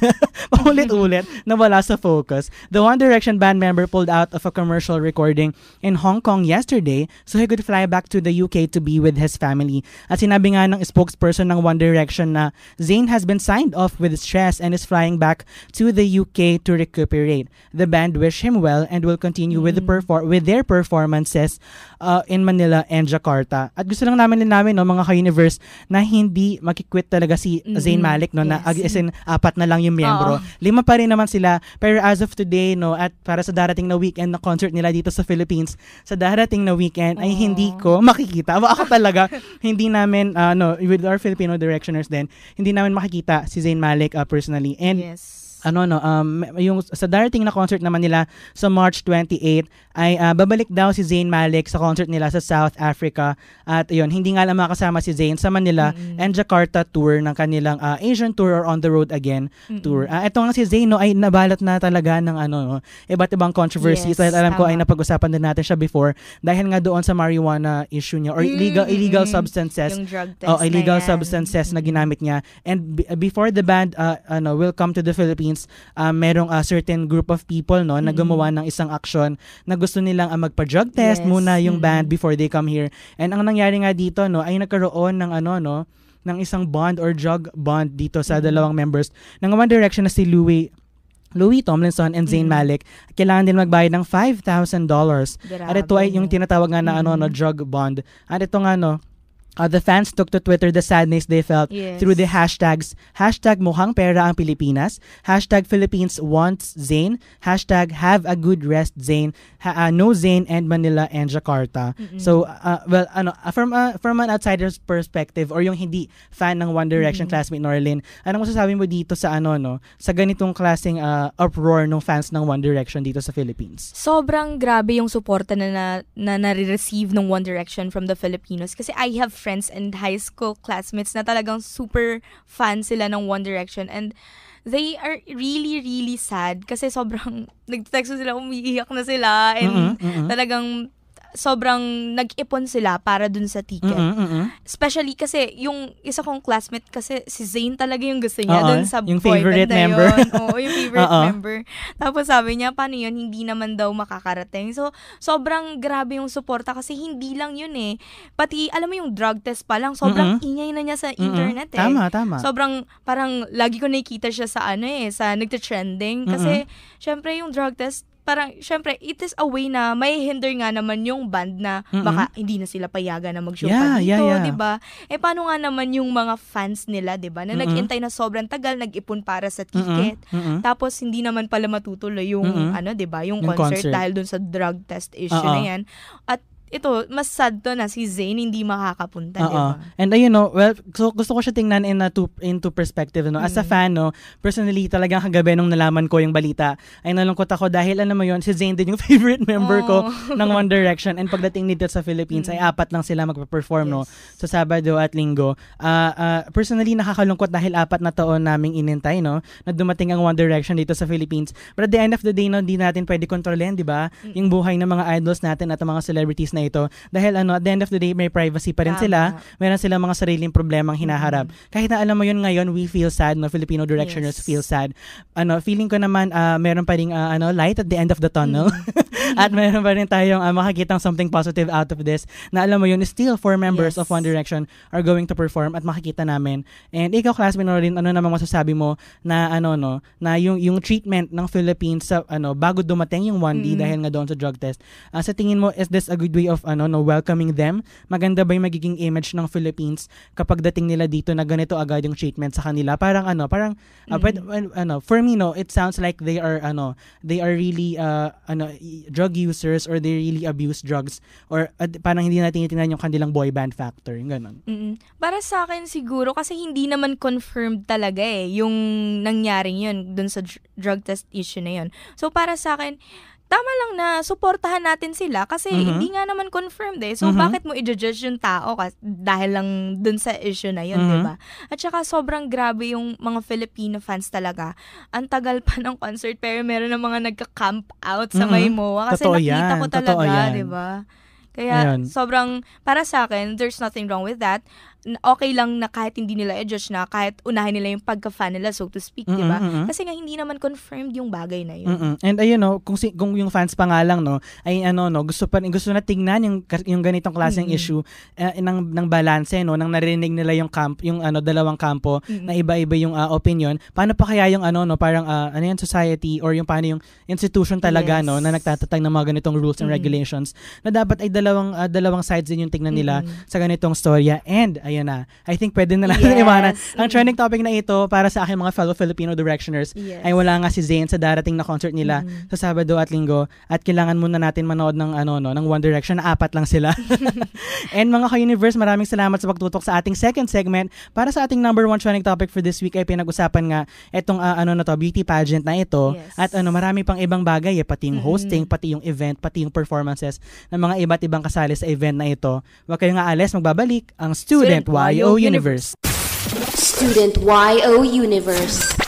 paulit-ulit nawala sa focus. The One Direction band member pulled out of a commercial recording in Hong Kong yesterday so he could fly back to the UK to be with his family. At sinabi nga ng spokesperson ng One Direction na Zayn has been signed off with stress and is flying back to the UK to recuperate. The band wish him well and will continue mm-hmm. with the mm-hmm. perfor- with their performances uh, in Manila and Jakarta. At gusto lang namin din namin no mga ka-universe na hindi makikwit talaga si mm-hmm. Zayn Malik no na yes. as in apat na lang yung miyembro. Oh. Lima pa rin naman sila pero as of today no at para sa darating na weekend na concert nila dito sa Philippines sa darating na weekend oh. ay hindi oh. ko makikita. Ako talaga hindi namin uh, no with our Filipino directioners din hindi namin makikita si Zayn Malik uh, personally and yes ano no um yung sa darating na concert naman nila sa March 28 ay uh, babalik daw si Zayn Malik sa concert nila sa South Africa at yun hindi nga lang makasama si Zayn sa Manila mm-hmm. and Jakarta tour ng kanilang uh, Asian tour or on the road again mm-hmm. tour. Uh, ah, ito nga si Zayn no ay nabalat na talaga ng ano no, iba't ibang controversies yes, dahil alam ko ay napag-usapan din natin siya before dahil nga doon sa marijuana issue niya or illegal mm-hmm. illegal substances. Yung drug test oh, illegal na yan. substances mm-hmm. na ginamit niya and b- before the band uh, ano will come to the Philippines Philippines, uh, ah, merong uh, certain group of people no na mm-hmm. gumawa ng isang action na gusto nilang uh, magpa-drug test yes. muna yung band mm-hmm. before they come here. And ang nangyari nga dito no ay nagkaroon ng ano no ng isang bond or drug bond dito sa mm-hmm. dalawang members ng One Direction na si Louis Louis Tomlinson and Zayn mm. Malik kailangan din magbayad ng $5,000. At ito ay yung tinatawag nga na ano no drug bond. At ito nga no Uh, the fans took to Twitter the sadness they felt yes. through the hashtags hashtag mukhang pera ang Pilipinas, hashtag Philippines wants Zane, hashtag have a good rest Zane, ha- uh, no Zane and Manila and Jakarta. Mm-mm. So, uh, well, ano, uh, from, uh, from an outsider's perspective or yung hindi fan ng One Direction mm-hmm. classmate Norlin, anong masasabi mo dito sa ano, no? Sa ganitong klaseng uh, uproar ng fans ng One Direction dito sa Philippines? Sobrang grabe yung suporta na, na, na nare-receive ng One Direction from the Filipinos kasi I have friends friends and high school classmates na talagang super fan sila ng One Direction. And they are really, really sad kasi sobrang nag-text sila, umiiyak na sila. And mm-hmm, mm-hmm. talagang sobrang nag-ipon sila para dun sa ticket. Mm-hmm, mm-hmm. Especially kasi yung isa kong classmate kasi si Zane talaga yung gusto niya uh-huh. dun sa yung favorite member. Oo, yung favorite member. Tapos sabi niya, paano yun, hindi naman daw makakarating. So, sobrang grabe yung suporta kasi hindi lang yun eh. Pati, alam mo yung drug test pa lang, sobrang mm-hmm. ingay na niya sa mm-hmm. internet eh. Tama, tama. Sobrang, parang lagi ko nakikita siya sa ano eh, sa nagte-trending. Kasi, mm-hmm. syempre yung drug test, parang, syempre, it is a way na may hinder nga naman yung band na mm-hmm. baka hindi na sila payagan na mag-show yeah, pa dito, yeah, yeah. 'di ba? Eh paano nga naman yung mga fans nila, 'di ba? Na mm-hmm. nag na sobrang tagal, nag-ipon para sa ticket. Mm-hmm. Tapos hindi naman pala matutuloy yung mm-hmm. ano, 'di ba? Yung, yung concert, concert dahil dun sa drug test issue uh-huh. na 'yan. At ito, mas sad to na si Zayn hindi makakapunta, uh diba? And you know, well, so, gusto ko siya tingnan in, a two, in two perspective, no? As mm. a fan, no, personally, talagang kagabi nung nalaman ko yung balita, ay nalungkot ako dahil, ano mo yun, si Zayn din yung favorite member oh. ko ng One Direction. And pagdating nito sa Philippines, mm. ay apat lang sila magpa-perform, yes. no? Sa Sabado at Linggo. Uh, uh, personally, nakakalungkot dahil apat na taon naming inintay, no? Na dumating ang One Direction dito sa Philippines. But at the end of the day, no, di natin pwede kontrolin, di ba? Mm. Yung buhay ng mga idols natin at mga celebrities na ito dahil ano at the end of the day may privacy pa rin Tama. sila meron silang mga sariling problemang hinaharap mm-hmm. kahit na alam mo yun ngayon we feel sad no Filipino directioners yes. feel sad ano feeling ko naman uh, meron pa rin uh, ah, ano light at the end of the tunnel mm-hmm. at meron pa rin tayong uh, makikitang something positive out of this na alam mo yun still four members yes. of One Direction are going to perform at makikita namin and ikaw classmate ano rin ano namang masasabi mo na ano no na yung yung treatment ng Philippines sa ano bago dumating yung 1D mm-hmm. dahil nga doon sa drug test uh, sa tingin mo is this a good way way of ano no welcoming them? Maganda ba yung magiging image ng Philippines kapag dating nila dito na ganito agad yung treatment sa kanila? Parang ano, parang ah, mm but, uh, ano, for me no, it sounds like they are ano, they are really uh, ano drug users or they really abuse drugs or uh, parang hindi natin tinitingnan yung kanilang boy band factor, yung ganun. Mm-hmm. Para sa akin siguro kasi hindi naman confirmed talaga eh yung nangyaring yun dun sa dr- drug test issue na yun. So para sa akin tama lang na suportahan natin sila kasi mm-hmm. hindi nga naman confirmed eh. So, mm-hmm. bakit mo i-judge yung tao kasi, dahil lang dun sa issue na yun, mm-hmm. di mhm. ba? At saka, sobrang grabe yung mga Filipino fans talaga. Ang tagal pa ng concert pero meron ng mga nagka-camp out sa mm-hmm. may kasi Totoo nakita yan. ko talaga, di ba? Kaya Ayan. sobrang para sa akin, there's nothing wrong with that okay lang na kahit hindi nila i-judge na kahit unahin nila yung pagka-fan nila so to speak, mm-hmm, 'di ba? Kasi nga hindi naman confirmed yung bagay na yun. Mm-hmm. And ayun no, kung si, kung yung fans pa nga lang no, ay ano no, gusto pa gusto na tingnan yung yung ganitong klaseng mm-hmm. issue uh, ng ng balanse no, nang narinig nila yung camp, yung ano dalawang kampo mm-hmm. na iba-iba yung uh, opinion. Paano pa kaya yung ano no, parang uh, ano yan society or yung paano yung institution talaga yes. no na nagtatatag ng mga ganitong rules mm-hmm. and regulations na dapat ay dalawang uh, dalawang sides din yung tingnan nila mm-hmm. sa ganitong storya and Ayan na. I think pwede na lang yes. iwanan. Ang trending topic na ito para sa aking mga fellow Filipino directioners yes. ay wala nga si Zayn sa darating na concert nila mm-hmm. sa Sabado at Linggo at kailangan muna natin manood ng ano no ng One Direction na apat lang sila. And mga ka-universe, maraming salamat sa pagtutok sa ating second segment. Para sa ating number one trending topic for this week ay pinag-usapan nga itong uh, ano na to, beauty pageant na ito yes. at ano marami pang ibang bagay eh pati yung mm-hmm. hosting, pati yung event, pati yung performances ng mga iba't ibang kasali sa event na ito. Huwag kayong aalis, magbabalik ang student Student YO Universe. Student YO Universe.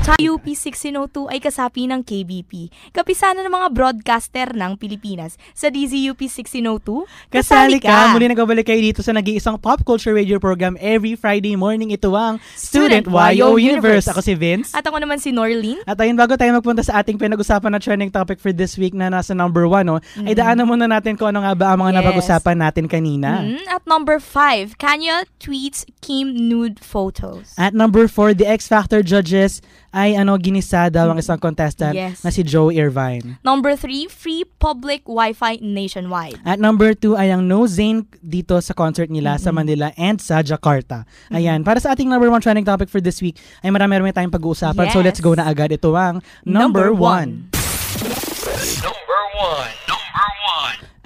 UP 1602 ay kasapi ng KBP, kapisanan ng mga broadcaster ng Pilipinas. Sa DZUP 1602, kasali ka! Muli nagbabalik kayo dito sa nag-iisang pop culture radio program every Friday morning. Ito ang Student, Student YO Universe. Universe. Ako si Vince. At ako naman si Norlene. At ayun, bago tayo magpunta sa ating pinag-usapan na trending topic for this week na nasa number one, no, mm-hmm. ay daanan muna natin kung ano nga ba ang mga yes. napag-usapan natin kanina. Mm-hmm. At number five, Kanye tweets Kim nude photos. At number four, the X Factor judges ay ano ginisa daw ang mm. isang contestant yes. na si Joe Irvine. Number three, free public wifi nationwide. At number two ay ang No Zane dito sa concert nila mm-hmm. sa Manila and sa Jakarta. Ayan, mm-hmm. para sa ating number one trending topic for this week ay marami-marami tayong pag-uusapan. Yes. So let's go na agad. Ito ang number, number one. one. Number one.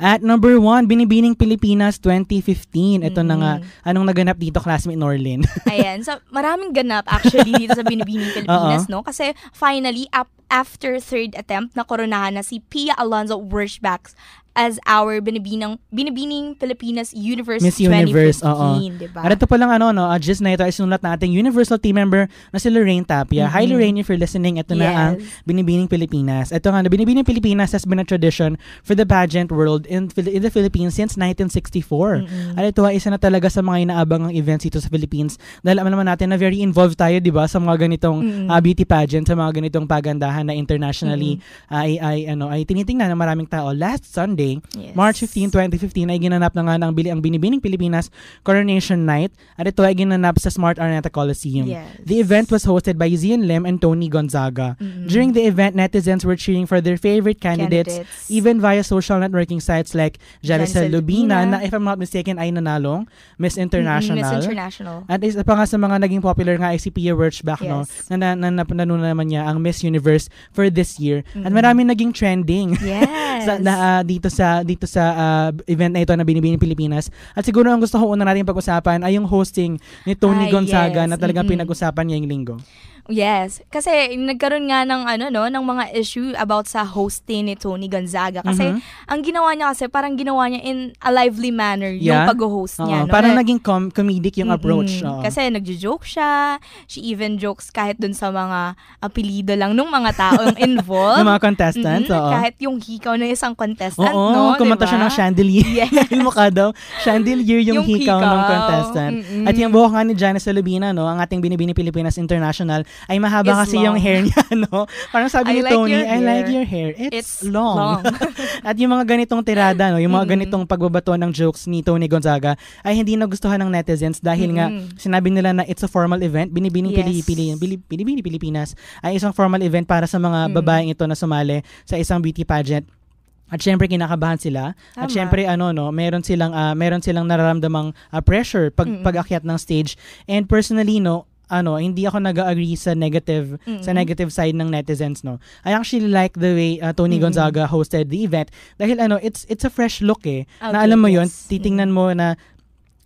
At number one, Binibining Pilipinas 2015. Ito mm-hmm. na nga, mm-hmm. anong naganap dito, classmate Norlin? Ayan, so maraming ganap actually dito sa Binibining Pilipinas, Uh-oh. no? Kasi finally, up after third attempt na koronahan na si Pia Alonzo Wurschbach's as our binibining binibining Pilipinas Universe Miss 2015, oo. Diba? At ito pa lang ano no, uh, just na ito ay sinulat na Universal team member na si Lorraine Tapia. Mm-hmm. Hi Lorraine, if you're listening, ito yes. na ang Binibining Pilipinas. Ito nga, Binibining Pilipinas has been a tradition for the pageant world in, in the Philippines since 1964. Mm-hmm. At ito ay isa na talaga sa mga inaabang ang events dito sa Philippines dahil alam naman natin na very involved tayo, 'di ba, sa mga ganitong mm-hmm. uh, beauty pageant, sa mga ganitong pagandahan na internationally mm-hmm. Uh, ay ay ano ay tinitingnan ng maraming tao. Last Sunday Day. Yes. March 15, 2015 ay ginanap na nga ng bili ang Binibining Pilipinas Coronation Night at ito ay ginanap sa Smart Araneta Coliseum. Yes. The event was hosted by Zian Lim and Tony Gonzaga. Mm-hmm. During the event, netizens were cheering for their favorite candidates, candidates. even via social networking sites like Janicel Lubina, na if I'm not mistaken ay nanalong Miss International. Mm-hmm. Miss International. At isa pa nga sa mga naging popular nga ay si Pia Wirchbach yes. no, na, na, na, na, na naman niya ang Miss Universe for this year. Mm-hmm. At marami naging trending yes. sa, na, uh, dito sa dito sa uh, event na ito na Binibining Pilipinas. At siguro ang gusto ko una natin pag-usapan ay yung hosting ni Tony Ay, ah, Gonzaga yes. na talagang mm-hmm. pinag-usapan ngayong linggo. Yes, kasi nagkaroon nga ng ano no, ng mga issue about sa hosting ni Tony Gonzaga kasi mm-hmm. ang ginawa niya kasi parang ginawa niya in a lively manner yeah. yung pag-host niya. No? Parang naging com- comedic yung mm-hmm. approach. Uh-huh. Kasi nagjo-joke siya. She even jokes kahit dun sa mga apelido lang ng mga taong involved. ng mga contestants. Mm-hmm. Kahit yung hikaw ng isang contestant, Oo, no? kumanta diba? siya ng chandelier. Yes. yung mukha daw, chandelier yung, yung hikaw, hikaw ng contestant. Mm-hmm. At yung buhok nga ni Janice Salubina, no, ang ating Binibini Pilipinas International ay, mahaba kasi long. yung hair niya, no? Parang sabi I ni like Tony, I like your hair. It's, It's long. long. At yung mga ganitong tirada, no? Yung mga mm-hmm. ganitong pagbabato ng jokes ni Tony Gonzaga ay hindi nagustuhan ng netizens dahil mm-hmm. nga sinabi nila na it's a formal event. Binibining yes. pili, pili, Pilipinas ay isang formal event para sa mga mm-hmm. babaeng ito na sumali sa isang beauty pageant. At syempre kinakabahan sila. Tama. At syempre ano no, meron silang uh, meron silang nararamdamang uh, pressure pag mm-hmm. pag-akyat ng stage. And personally no, ano, hindi ako nag-agree sa negative mm-hmm. sa negative side ng netizens, no. I actually like the way uh, Tony mm-hmm. Gonzaga hosted the event dahil ano, it's it's a fresh look eh. Okay, na oh, alam mo yes. 'yun, titingnan mm-hmm. mo na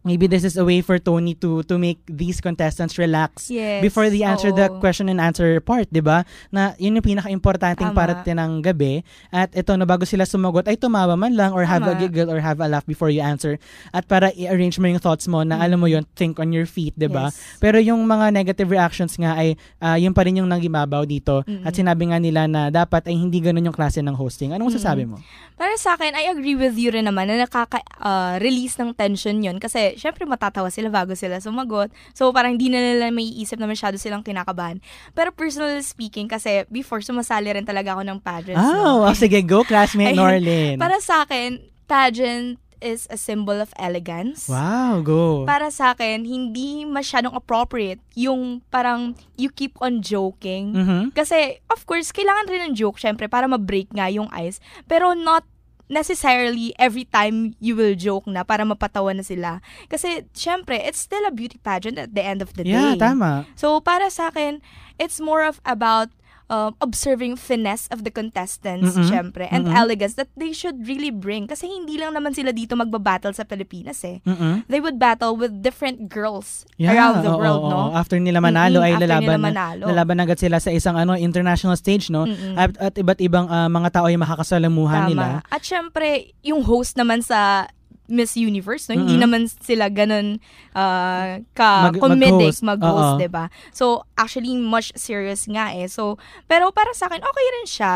maybe this is a way for Tony to to make these contestants relax yes, before they answer oo. the question and answer part, 'di ba? Na 'yun yung pinaka-importanteng part ng gabi at ito na bago sila sumagot ay tumawa man lang or Tama. have a giggle or have a laugh before you answer at para i-arrange mo yung thoughts mo na mm. alam mo 'yun, think on your feet, 'di ba? Yes. Pero yung mga negative reactions nga ay uh, yun pa rin yung nagimabaw dito mm-hmm. at sinabi nga nila na dapat ay hindi ganun yung klase ng hosting. Anong masasabi mm-hmm. mo? Para sa akin, I agree with you rin naman na nakaka-release ah, uh, ng tension 'yun kasi kasi, syempre, matatawa sila bago sila sumagot. So, parang hindi na nila may isip na masyado silang kinakabahan. Pero personal speaking, kasi before, sumasali rin talaga ako ng pageants. Oh, no? oh sige, go classmate, Norlin. Para sa akin, pageant is a symbol of elegance. Wow, go. Para sa akin, hindi masyadong appropriate yung parang you keep on joking. Mm-hmm. Kasi, of course, kailangan rin ng joke, syempre, para ma-break nga yung ice. Pero not necessarily every time you will joke na para mapatawa na sila. Kasi, syempre, it's still a beauty pageant at the end of the yeah, day. Yeah, tama. So, para sa akin, it's more of about um, observing finesse of the contestants, mm-hmm. syempre, and mm-hmm. elegance that they should really bring. Kasi hindi lang naman sila dito magbabattle sa Pilipinas eh. Mm-hmm. They would battle with different girls yeah, around the oh, world, oh, no? After nila manalo mm-hmm. ay lalaban, manalo. lalaban agad sila sa isang ano international stage, no? Mm-hmm. At, at iba't ibang uh, mga tao ay makakasalamuhan Tama. nila. At syempre, yung host naman sa Miss Universe, no? Mm-hmm. Hindi naman sila ganun uh, ah, ka-comedic mag- mag-host, mag 'di ba? So actually much serious nga eh. So pero para sa akin okay rin siya.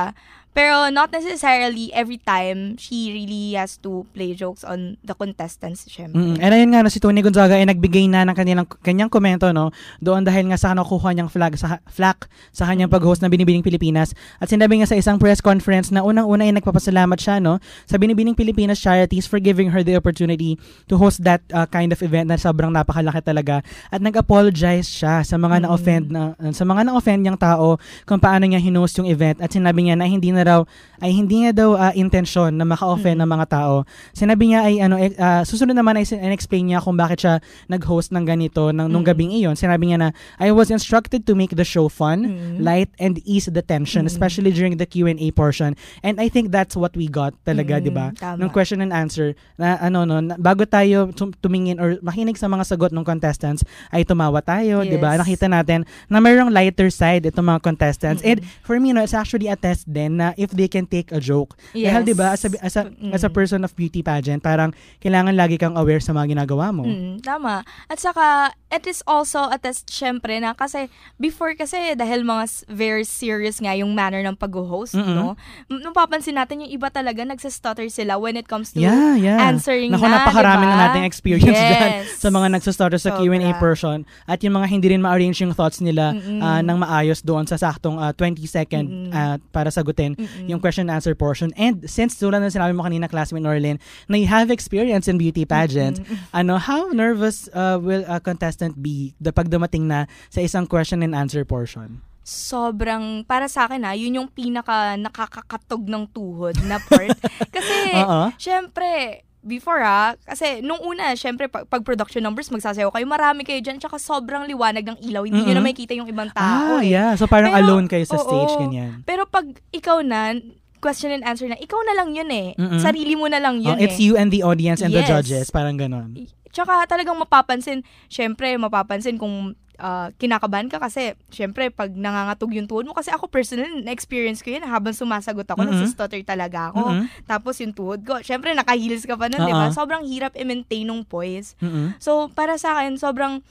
Pero not necessarily every time she really has to play jokes on the contestants, syempre. Mm, and ayun nga, no, si Tony Gonzaga ay nagbigay na ng kanilang, kanyang komento, no? Doon dahil nga sa nakuha ano, niyang flag, sa, flak sa kanyang pag-host ng Binibining Pilipinas. At sinabi nga sa isang press conference na unang-una ay nagpapasalamat siya, no? Sa Binibining Pilipinas Charities for giving her the opportunity to host that uh, kind of event na sobrang napakalaki talaga. At nag-apologize siya sa mga mm-hmm. na-offend na, sa mga na-offend niyang tao kung paano niya hinost yung event. At sinabi niya na hindi na na raw ay hindi niya daw uh, ah, intention na maka-offend mm-hmm. ng mga tao. Sinabi niya ay ano uh, susunod naman ay explain niya kung bakit siya nag-host ng ganito ng nung mm-hmm. gabing iyon. Sinabi niya na I was instructed to make the show fun, mm-hmm. light and ease the tension mm-hmm. especially during the Q&A portion. And I think that's what we got talaga, mm-hmm. 'di ba? Nung question and answer na ano no, na, bago tayo tumingin or makinig sa mga sagot ng contestants ay tumawa tayo, yes. 'di ba? Nakita natin na mayroong lighter side itong mga contestants. Mm-hmm. And for me, no, it's actually a test din na if they can take a joke. Yes. Dahil 'di ba as a, as, a, mm. as a person of beauty pageant, parang kailangan lagi kang aware sa mga ginagawa mo. Mm, tama. At saka it is also a test syempre na kasi before kasi dahil mga very serious nga yung manner ng pag-host, mm-hmm. no? Napapansin natin yung iba talaga nagsa-stutter sila when it comes to yeah, yeah. answering Naku, na. napakarami diba? na nating experience yes. dyan sa mga nagsa-stutter sa so, Q&A portion at yung mga hindi rin ma-arrange yung thoughts nila mm-hmm. uh, ah, ng maayos doon sa saktong uh, ah, 20 second mm-hmm. uh, para sagutin Mm-mm. yung question and answer portion. And since tulad na sinabi mo kanina, classmate Norlin, na you have experience in beauty pageant, Mm-mm. ano, how nervous uh, will a contestant be pag dumating na sa isang question and answer portion? sobrang, para sa akin ha, ah, yun yung pinaka nakakakatog ng tuhod na part. Kasi, uh-uh. syempre, before ha, ah, kasi nung una, syempre, pag, production numbers, magsasayaw kayo, marami kayo dyan, tsaka sobrang liwanag ng ilaw, hindi mm-hmm. nyo na makikita yung ibang tao. Ah, eh. yeah. So parang Pero, alone kayo sa oo, stage, ganyan. Pero pag ikaw na, question and answer na, ikaw na lang yun eh. Mm-mm. Sarili mo na lang oh, yun oh, it's eh. It's you and the audience and yes. the judges, parang ganon. Tsaka talagang mapapansin, syempre mapapansin kung uh, kinakabahan ka kasi syempre pag nangangatog yung tuhod mo kasi ako personal na-experience ko yun habang sumasagot ako mm-hmm. nagsistutter talaga ako mm-hmm. tapos yung tuhod ko syempre naka-heels ka pa nun uh-huh. di ba uh-uh. sobrang hirap i-maintain ng poise mm-hmm. so para sa akin sobrang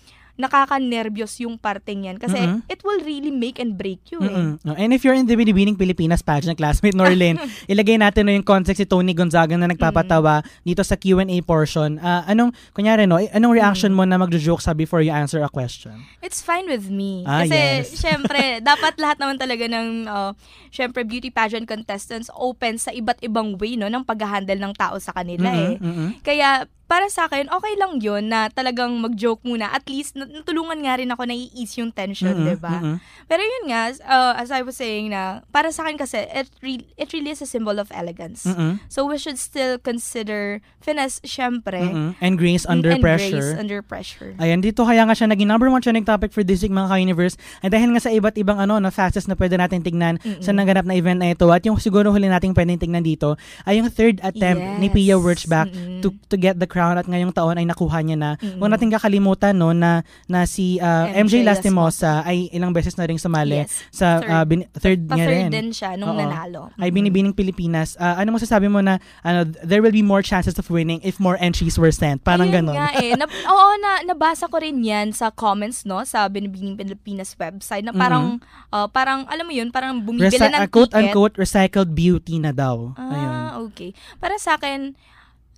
nakakanervyos yung parteng yan kasi mm-hmm. it will really make and break you. Mm-hmm. Eh. And if you're in the Binibining Pilipinas pageant, classmate Norlin, ilagay natin no yung context si Tony Gonzaga na nagpapatawa mm-hmm. dito sa Q&A portion. Uh, anong, kunyari no, anong reaction mm-hmm. mo na magjo-joke sa before you answer a question? It's fine with me. Ah, kasi yes. syempre, dapat lahat naman talaga ng uh, syempre beauty pageant contestants open sa iba't ibang way no ng pag-handle ng tao sa kanila mm-hmm. eh. Mm-hmm. Kaya para sa akin, okay lang yun na talagang mag-joke muna. At least, natulungan nga rin ako na i-ease yung tension, mm-hmm. di diba? Mm-hmm. Pero yun nga, uh, as I was saying na, para sa akin kasi, it, re- it really is a symbol of elegance. Mm-hmm. So, we should still consider finesse, syempre. Mm-hmm. And grace under and pressure. grace under pressure. Ayan, dito kaya nga siya naging number one trending topic for this week, mga ka-universe. At dahil nga sa iba't ibang ano, na fastest na pwede natin tignan mm-hmm. sa naganap na event na ito. At yung siguro huli nating pwedeng tignan dito ay yung third attempt yes. ni Pia Wurchbach mm-hmm. to, to get the crown crown at ngayong taon ay nakuha niya na. Mm-hmm. Huwag natin kakalimutan no na na si uh, MJ, MJ Lastimosa ay ilang beses na ring sumali yes. sa third, uh, bin- third pa- niya third din siya nung Oo. nanalo. Mm-hmm. Ay binibining Pilipinas. Uh, ano masasabi mo na ano there will be more chances of winning if more entries were sent. Parang Ayun ganun. Nga eh. na, oo na nabasa ko rin 'yan sa comments no sa binibining Pilipinas website na parang mm-hmm. uh, parang alam mo 'yun parang bumibili Reci- ng uh, quote ticket. unquote recycled beauty na daw. Ah, Ayun. okay. Para sa akin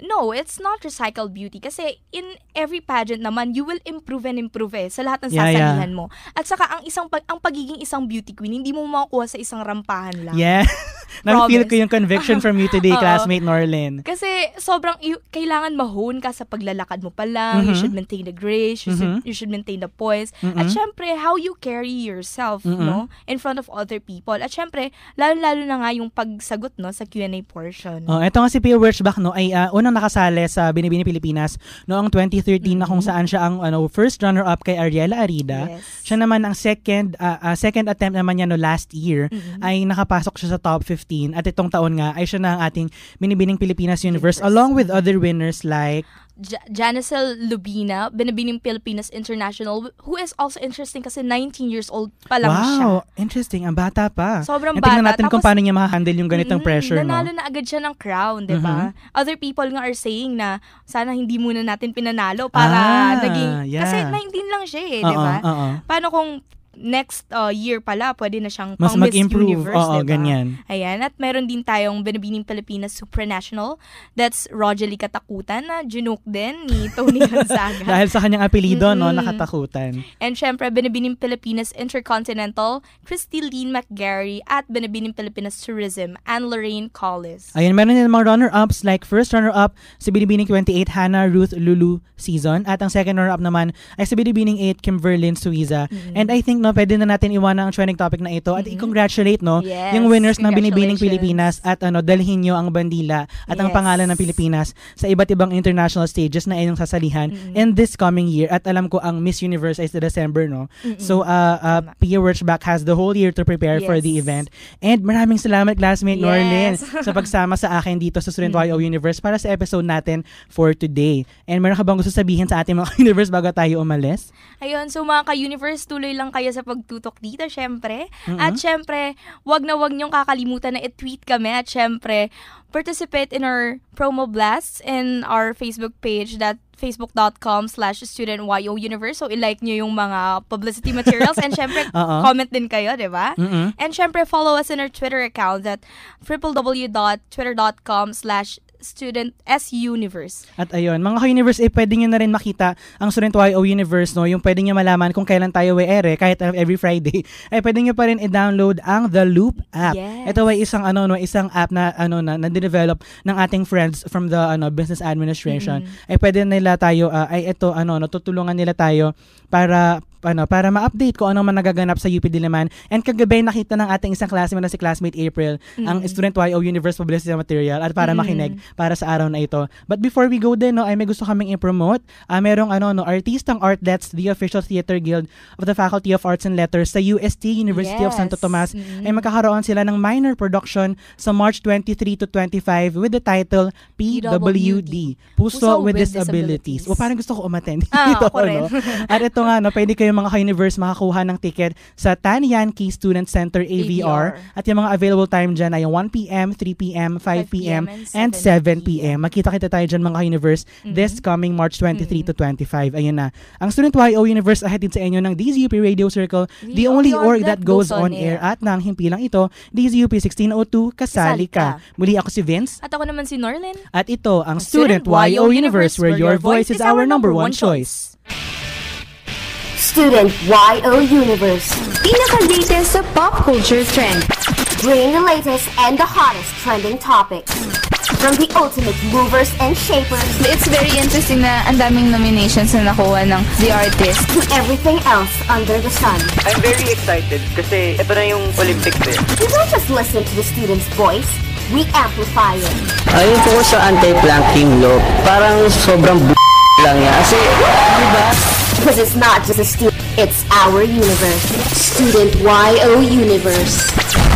No, it's not recycled beauty kasi in every pageant naman you will improve and improve eh, sa lahat ng yeah, yeah. mo. At saka ang isang pag ang pagiging isang beauty queen hindi mo makukuha sa isang rampahan lang. Yeah. Na-feel ko yung conviction from you today, classmate Norlin. Kasi sobrang you, kailangan mahon ka sa paglalakad mo pa lang. Mm-hmm. mm-hmm. You should maintain the grace. You, mm-hmm. should, you should maintain the poise. Mm-hmm. At syempre, how you carry yourself, mm-hmm. no? In front of other people. At syempre, lalo-lalo na nga yung pagsagot, no? Sa Q&A portion. Oh, ito nga si Pia Wirchbach, no? Ay uh, unang nakasali sa Binibini Pilipinas noong 2013 mm-hmm. na kung mm-hmm. saan siya ang ano, first runner-up kay Ariela Arida. Yes. Siya naman ang second uh, uh, second attempt naman niya no last year mm-hmm. ay nakapasok siya sa top 15 2015 at itong taon nga ay siya na ang ating Binibining Pilipinas Universe, along with other winners like Janicel Lubina, Binibining Pilipinas International, who is also interesting kasi 19 years old pa lang wow, siya. Wow, interesting. Ang bata pa. Sobrang bata. Tingnan natin Tapos, kung paano niya makahandle yung ganitong mm, pressure, nanalo no? na agad siya ng crown, di ba? Mm-hmm. Other people nga are saying na sana hindi muna natin pinanalo para ah, naging... Yeah. Kasi 19 lang siya eh, di uh-uh, ba? Uh-uh. Paano kung next uh, year pala, pwede na siyang Mas pang Miss Universe, Oo, diba? ganyan. Ayan, at meron din tayong Binibining Pilipinas Supranational. That's Rogelie Katakutan na junok din ni Tony Gonzaga. Dahil sa kanyang apelido, mm-hmm. no, nakatakutan. And syempre, Binibining Pilipinas Intercontinental, Christy Lean McGarry at Binibining Pilipinas Tourism, and Lorraine Collis. Ayan, meron din mga runner-ups like first runner-up si Binibining 28 Hannah Ruth Lulu season at ang second runner-up naman ay si Binibining 8 Kimberlyn Suiza. Mm-hmm. And I think no, pwede na natin iwanan ang trending topic na ito at mm-hmm. i-congratulate no yes, yung winners ng Binibining Pilipinas at ano dalhin niyo ang bandila at yes. ang pangalan ng Pilipinas sa iba't ibang international stages na inyong sasalihan mm-hmm. in this coming year at alam ko ang Miss Universe is the December no. Mm-hmm. So uh, uh Pia Wirchback has the whole year to prepare yes. for the event. And maraming salamat classmate yes. Norlin sa pagsama sa akin dito sa Student mm-hmm. YO Universe para sa episode natin for today. And meron ka bang gusto sabihin sa ating mga universe bago tayo umalis? Ayun, so mga ka-universe, tuloy lang kayo sa pagtutok dito, syempre. Mm-hmm. At syempre, wag na wag niyong kakalimutan na i-tweet kami. At syempre, participate in our promo blasts in our Facebook page that facebook.com slash student YO Universe. So, ilike nyo yung mga publicity materials. And syempre, uh-uh. comment din kayo, di ba? Mm-hmm. And syempre, follow us in our Twitter account at www.twitter.com slash student as universe. At ayun, mga ka-universe, eh, pwede nyo na rin makita ang Student YO Universe, no? Yung pwede nyo malaman kung kailan tayo we ere, kahit every Friday, ay eh, pwede nyo pa rin i-download ang The Loop app. Yes. Ito ay isang, ano, no, isang app na, ano, na, na develop ng ating friends from the, ano, business administration. Mm-hmm. Ay eh, pwede nila tayo, uh, ay ito, ano, natutulungan nila tayo para ano, para ma-update ko anong man nagaganap sa UPD naman. And kagabi nakita ng ating isang classmate na si classmate April mm. ang student YO Universe Publicity Material at para mm. makinig para sa araw na ito. But before we go din, no, ay may gusto kaming i-promote. Uh, merong ano, no, artistang Artlets, the official theater guild of the Faculty of Arts and Letters sa UST, University yes. of Santo Tomas. Mm. Ay magkakaroon sila ng minor production sa March 23 to 25 with the title PWD, Puso, Puso with, with Disabilities. disabilities. O parang gusto ko umattend ah, dito. Ako rin. No? At ito nga, no, pwede kayo yung mga ka-universe makakuha ng ticket sa Tan Yan Key Student Center AVR. AVR. At yung mga available time dyan ay 1pm, 3pm, 5pm, and 7pm. Makita kita tayo dyan mga ka-universe mm-hmm. this coming March 23 mm-hmm. to 25. Ayun na. Ang Student YO Universe ahead din sa inyo ng DZUP Radio Circle, the, the only org that goes on air. air. At ng himpilang ito, DZUP 1602, kasali ka. Muli ako si Vince. At ako naman si Norlin. At ito ang Student, YO Universe, Universe where your voice is our number one choice. choice. Student YO Universe. Pinaka-latest sa pop culture trend. Bring the latest and the hottest trending topics. From the ultimate movers and shapers. It's very interesting na ang daming nominations na nakuha ng The Artist. To everything else under the sun. I'm very excited kasi ito na yung Olympics eh. We don't just listen to the students' voice, we amplify it. Ayun po sa anti-planking law, parang sobrang b*** lang yan. Kasi, di ba? Cause it's not just a student, it's our universe. Student YO Universe.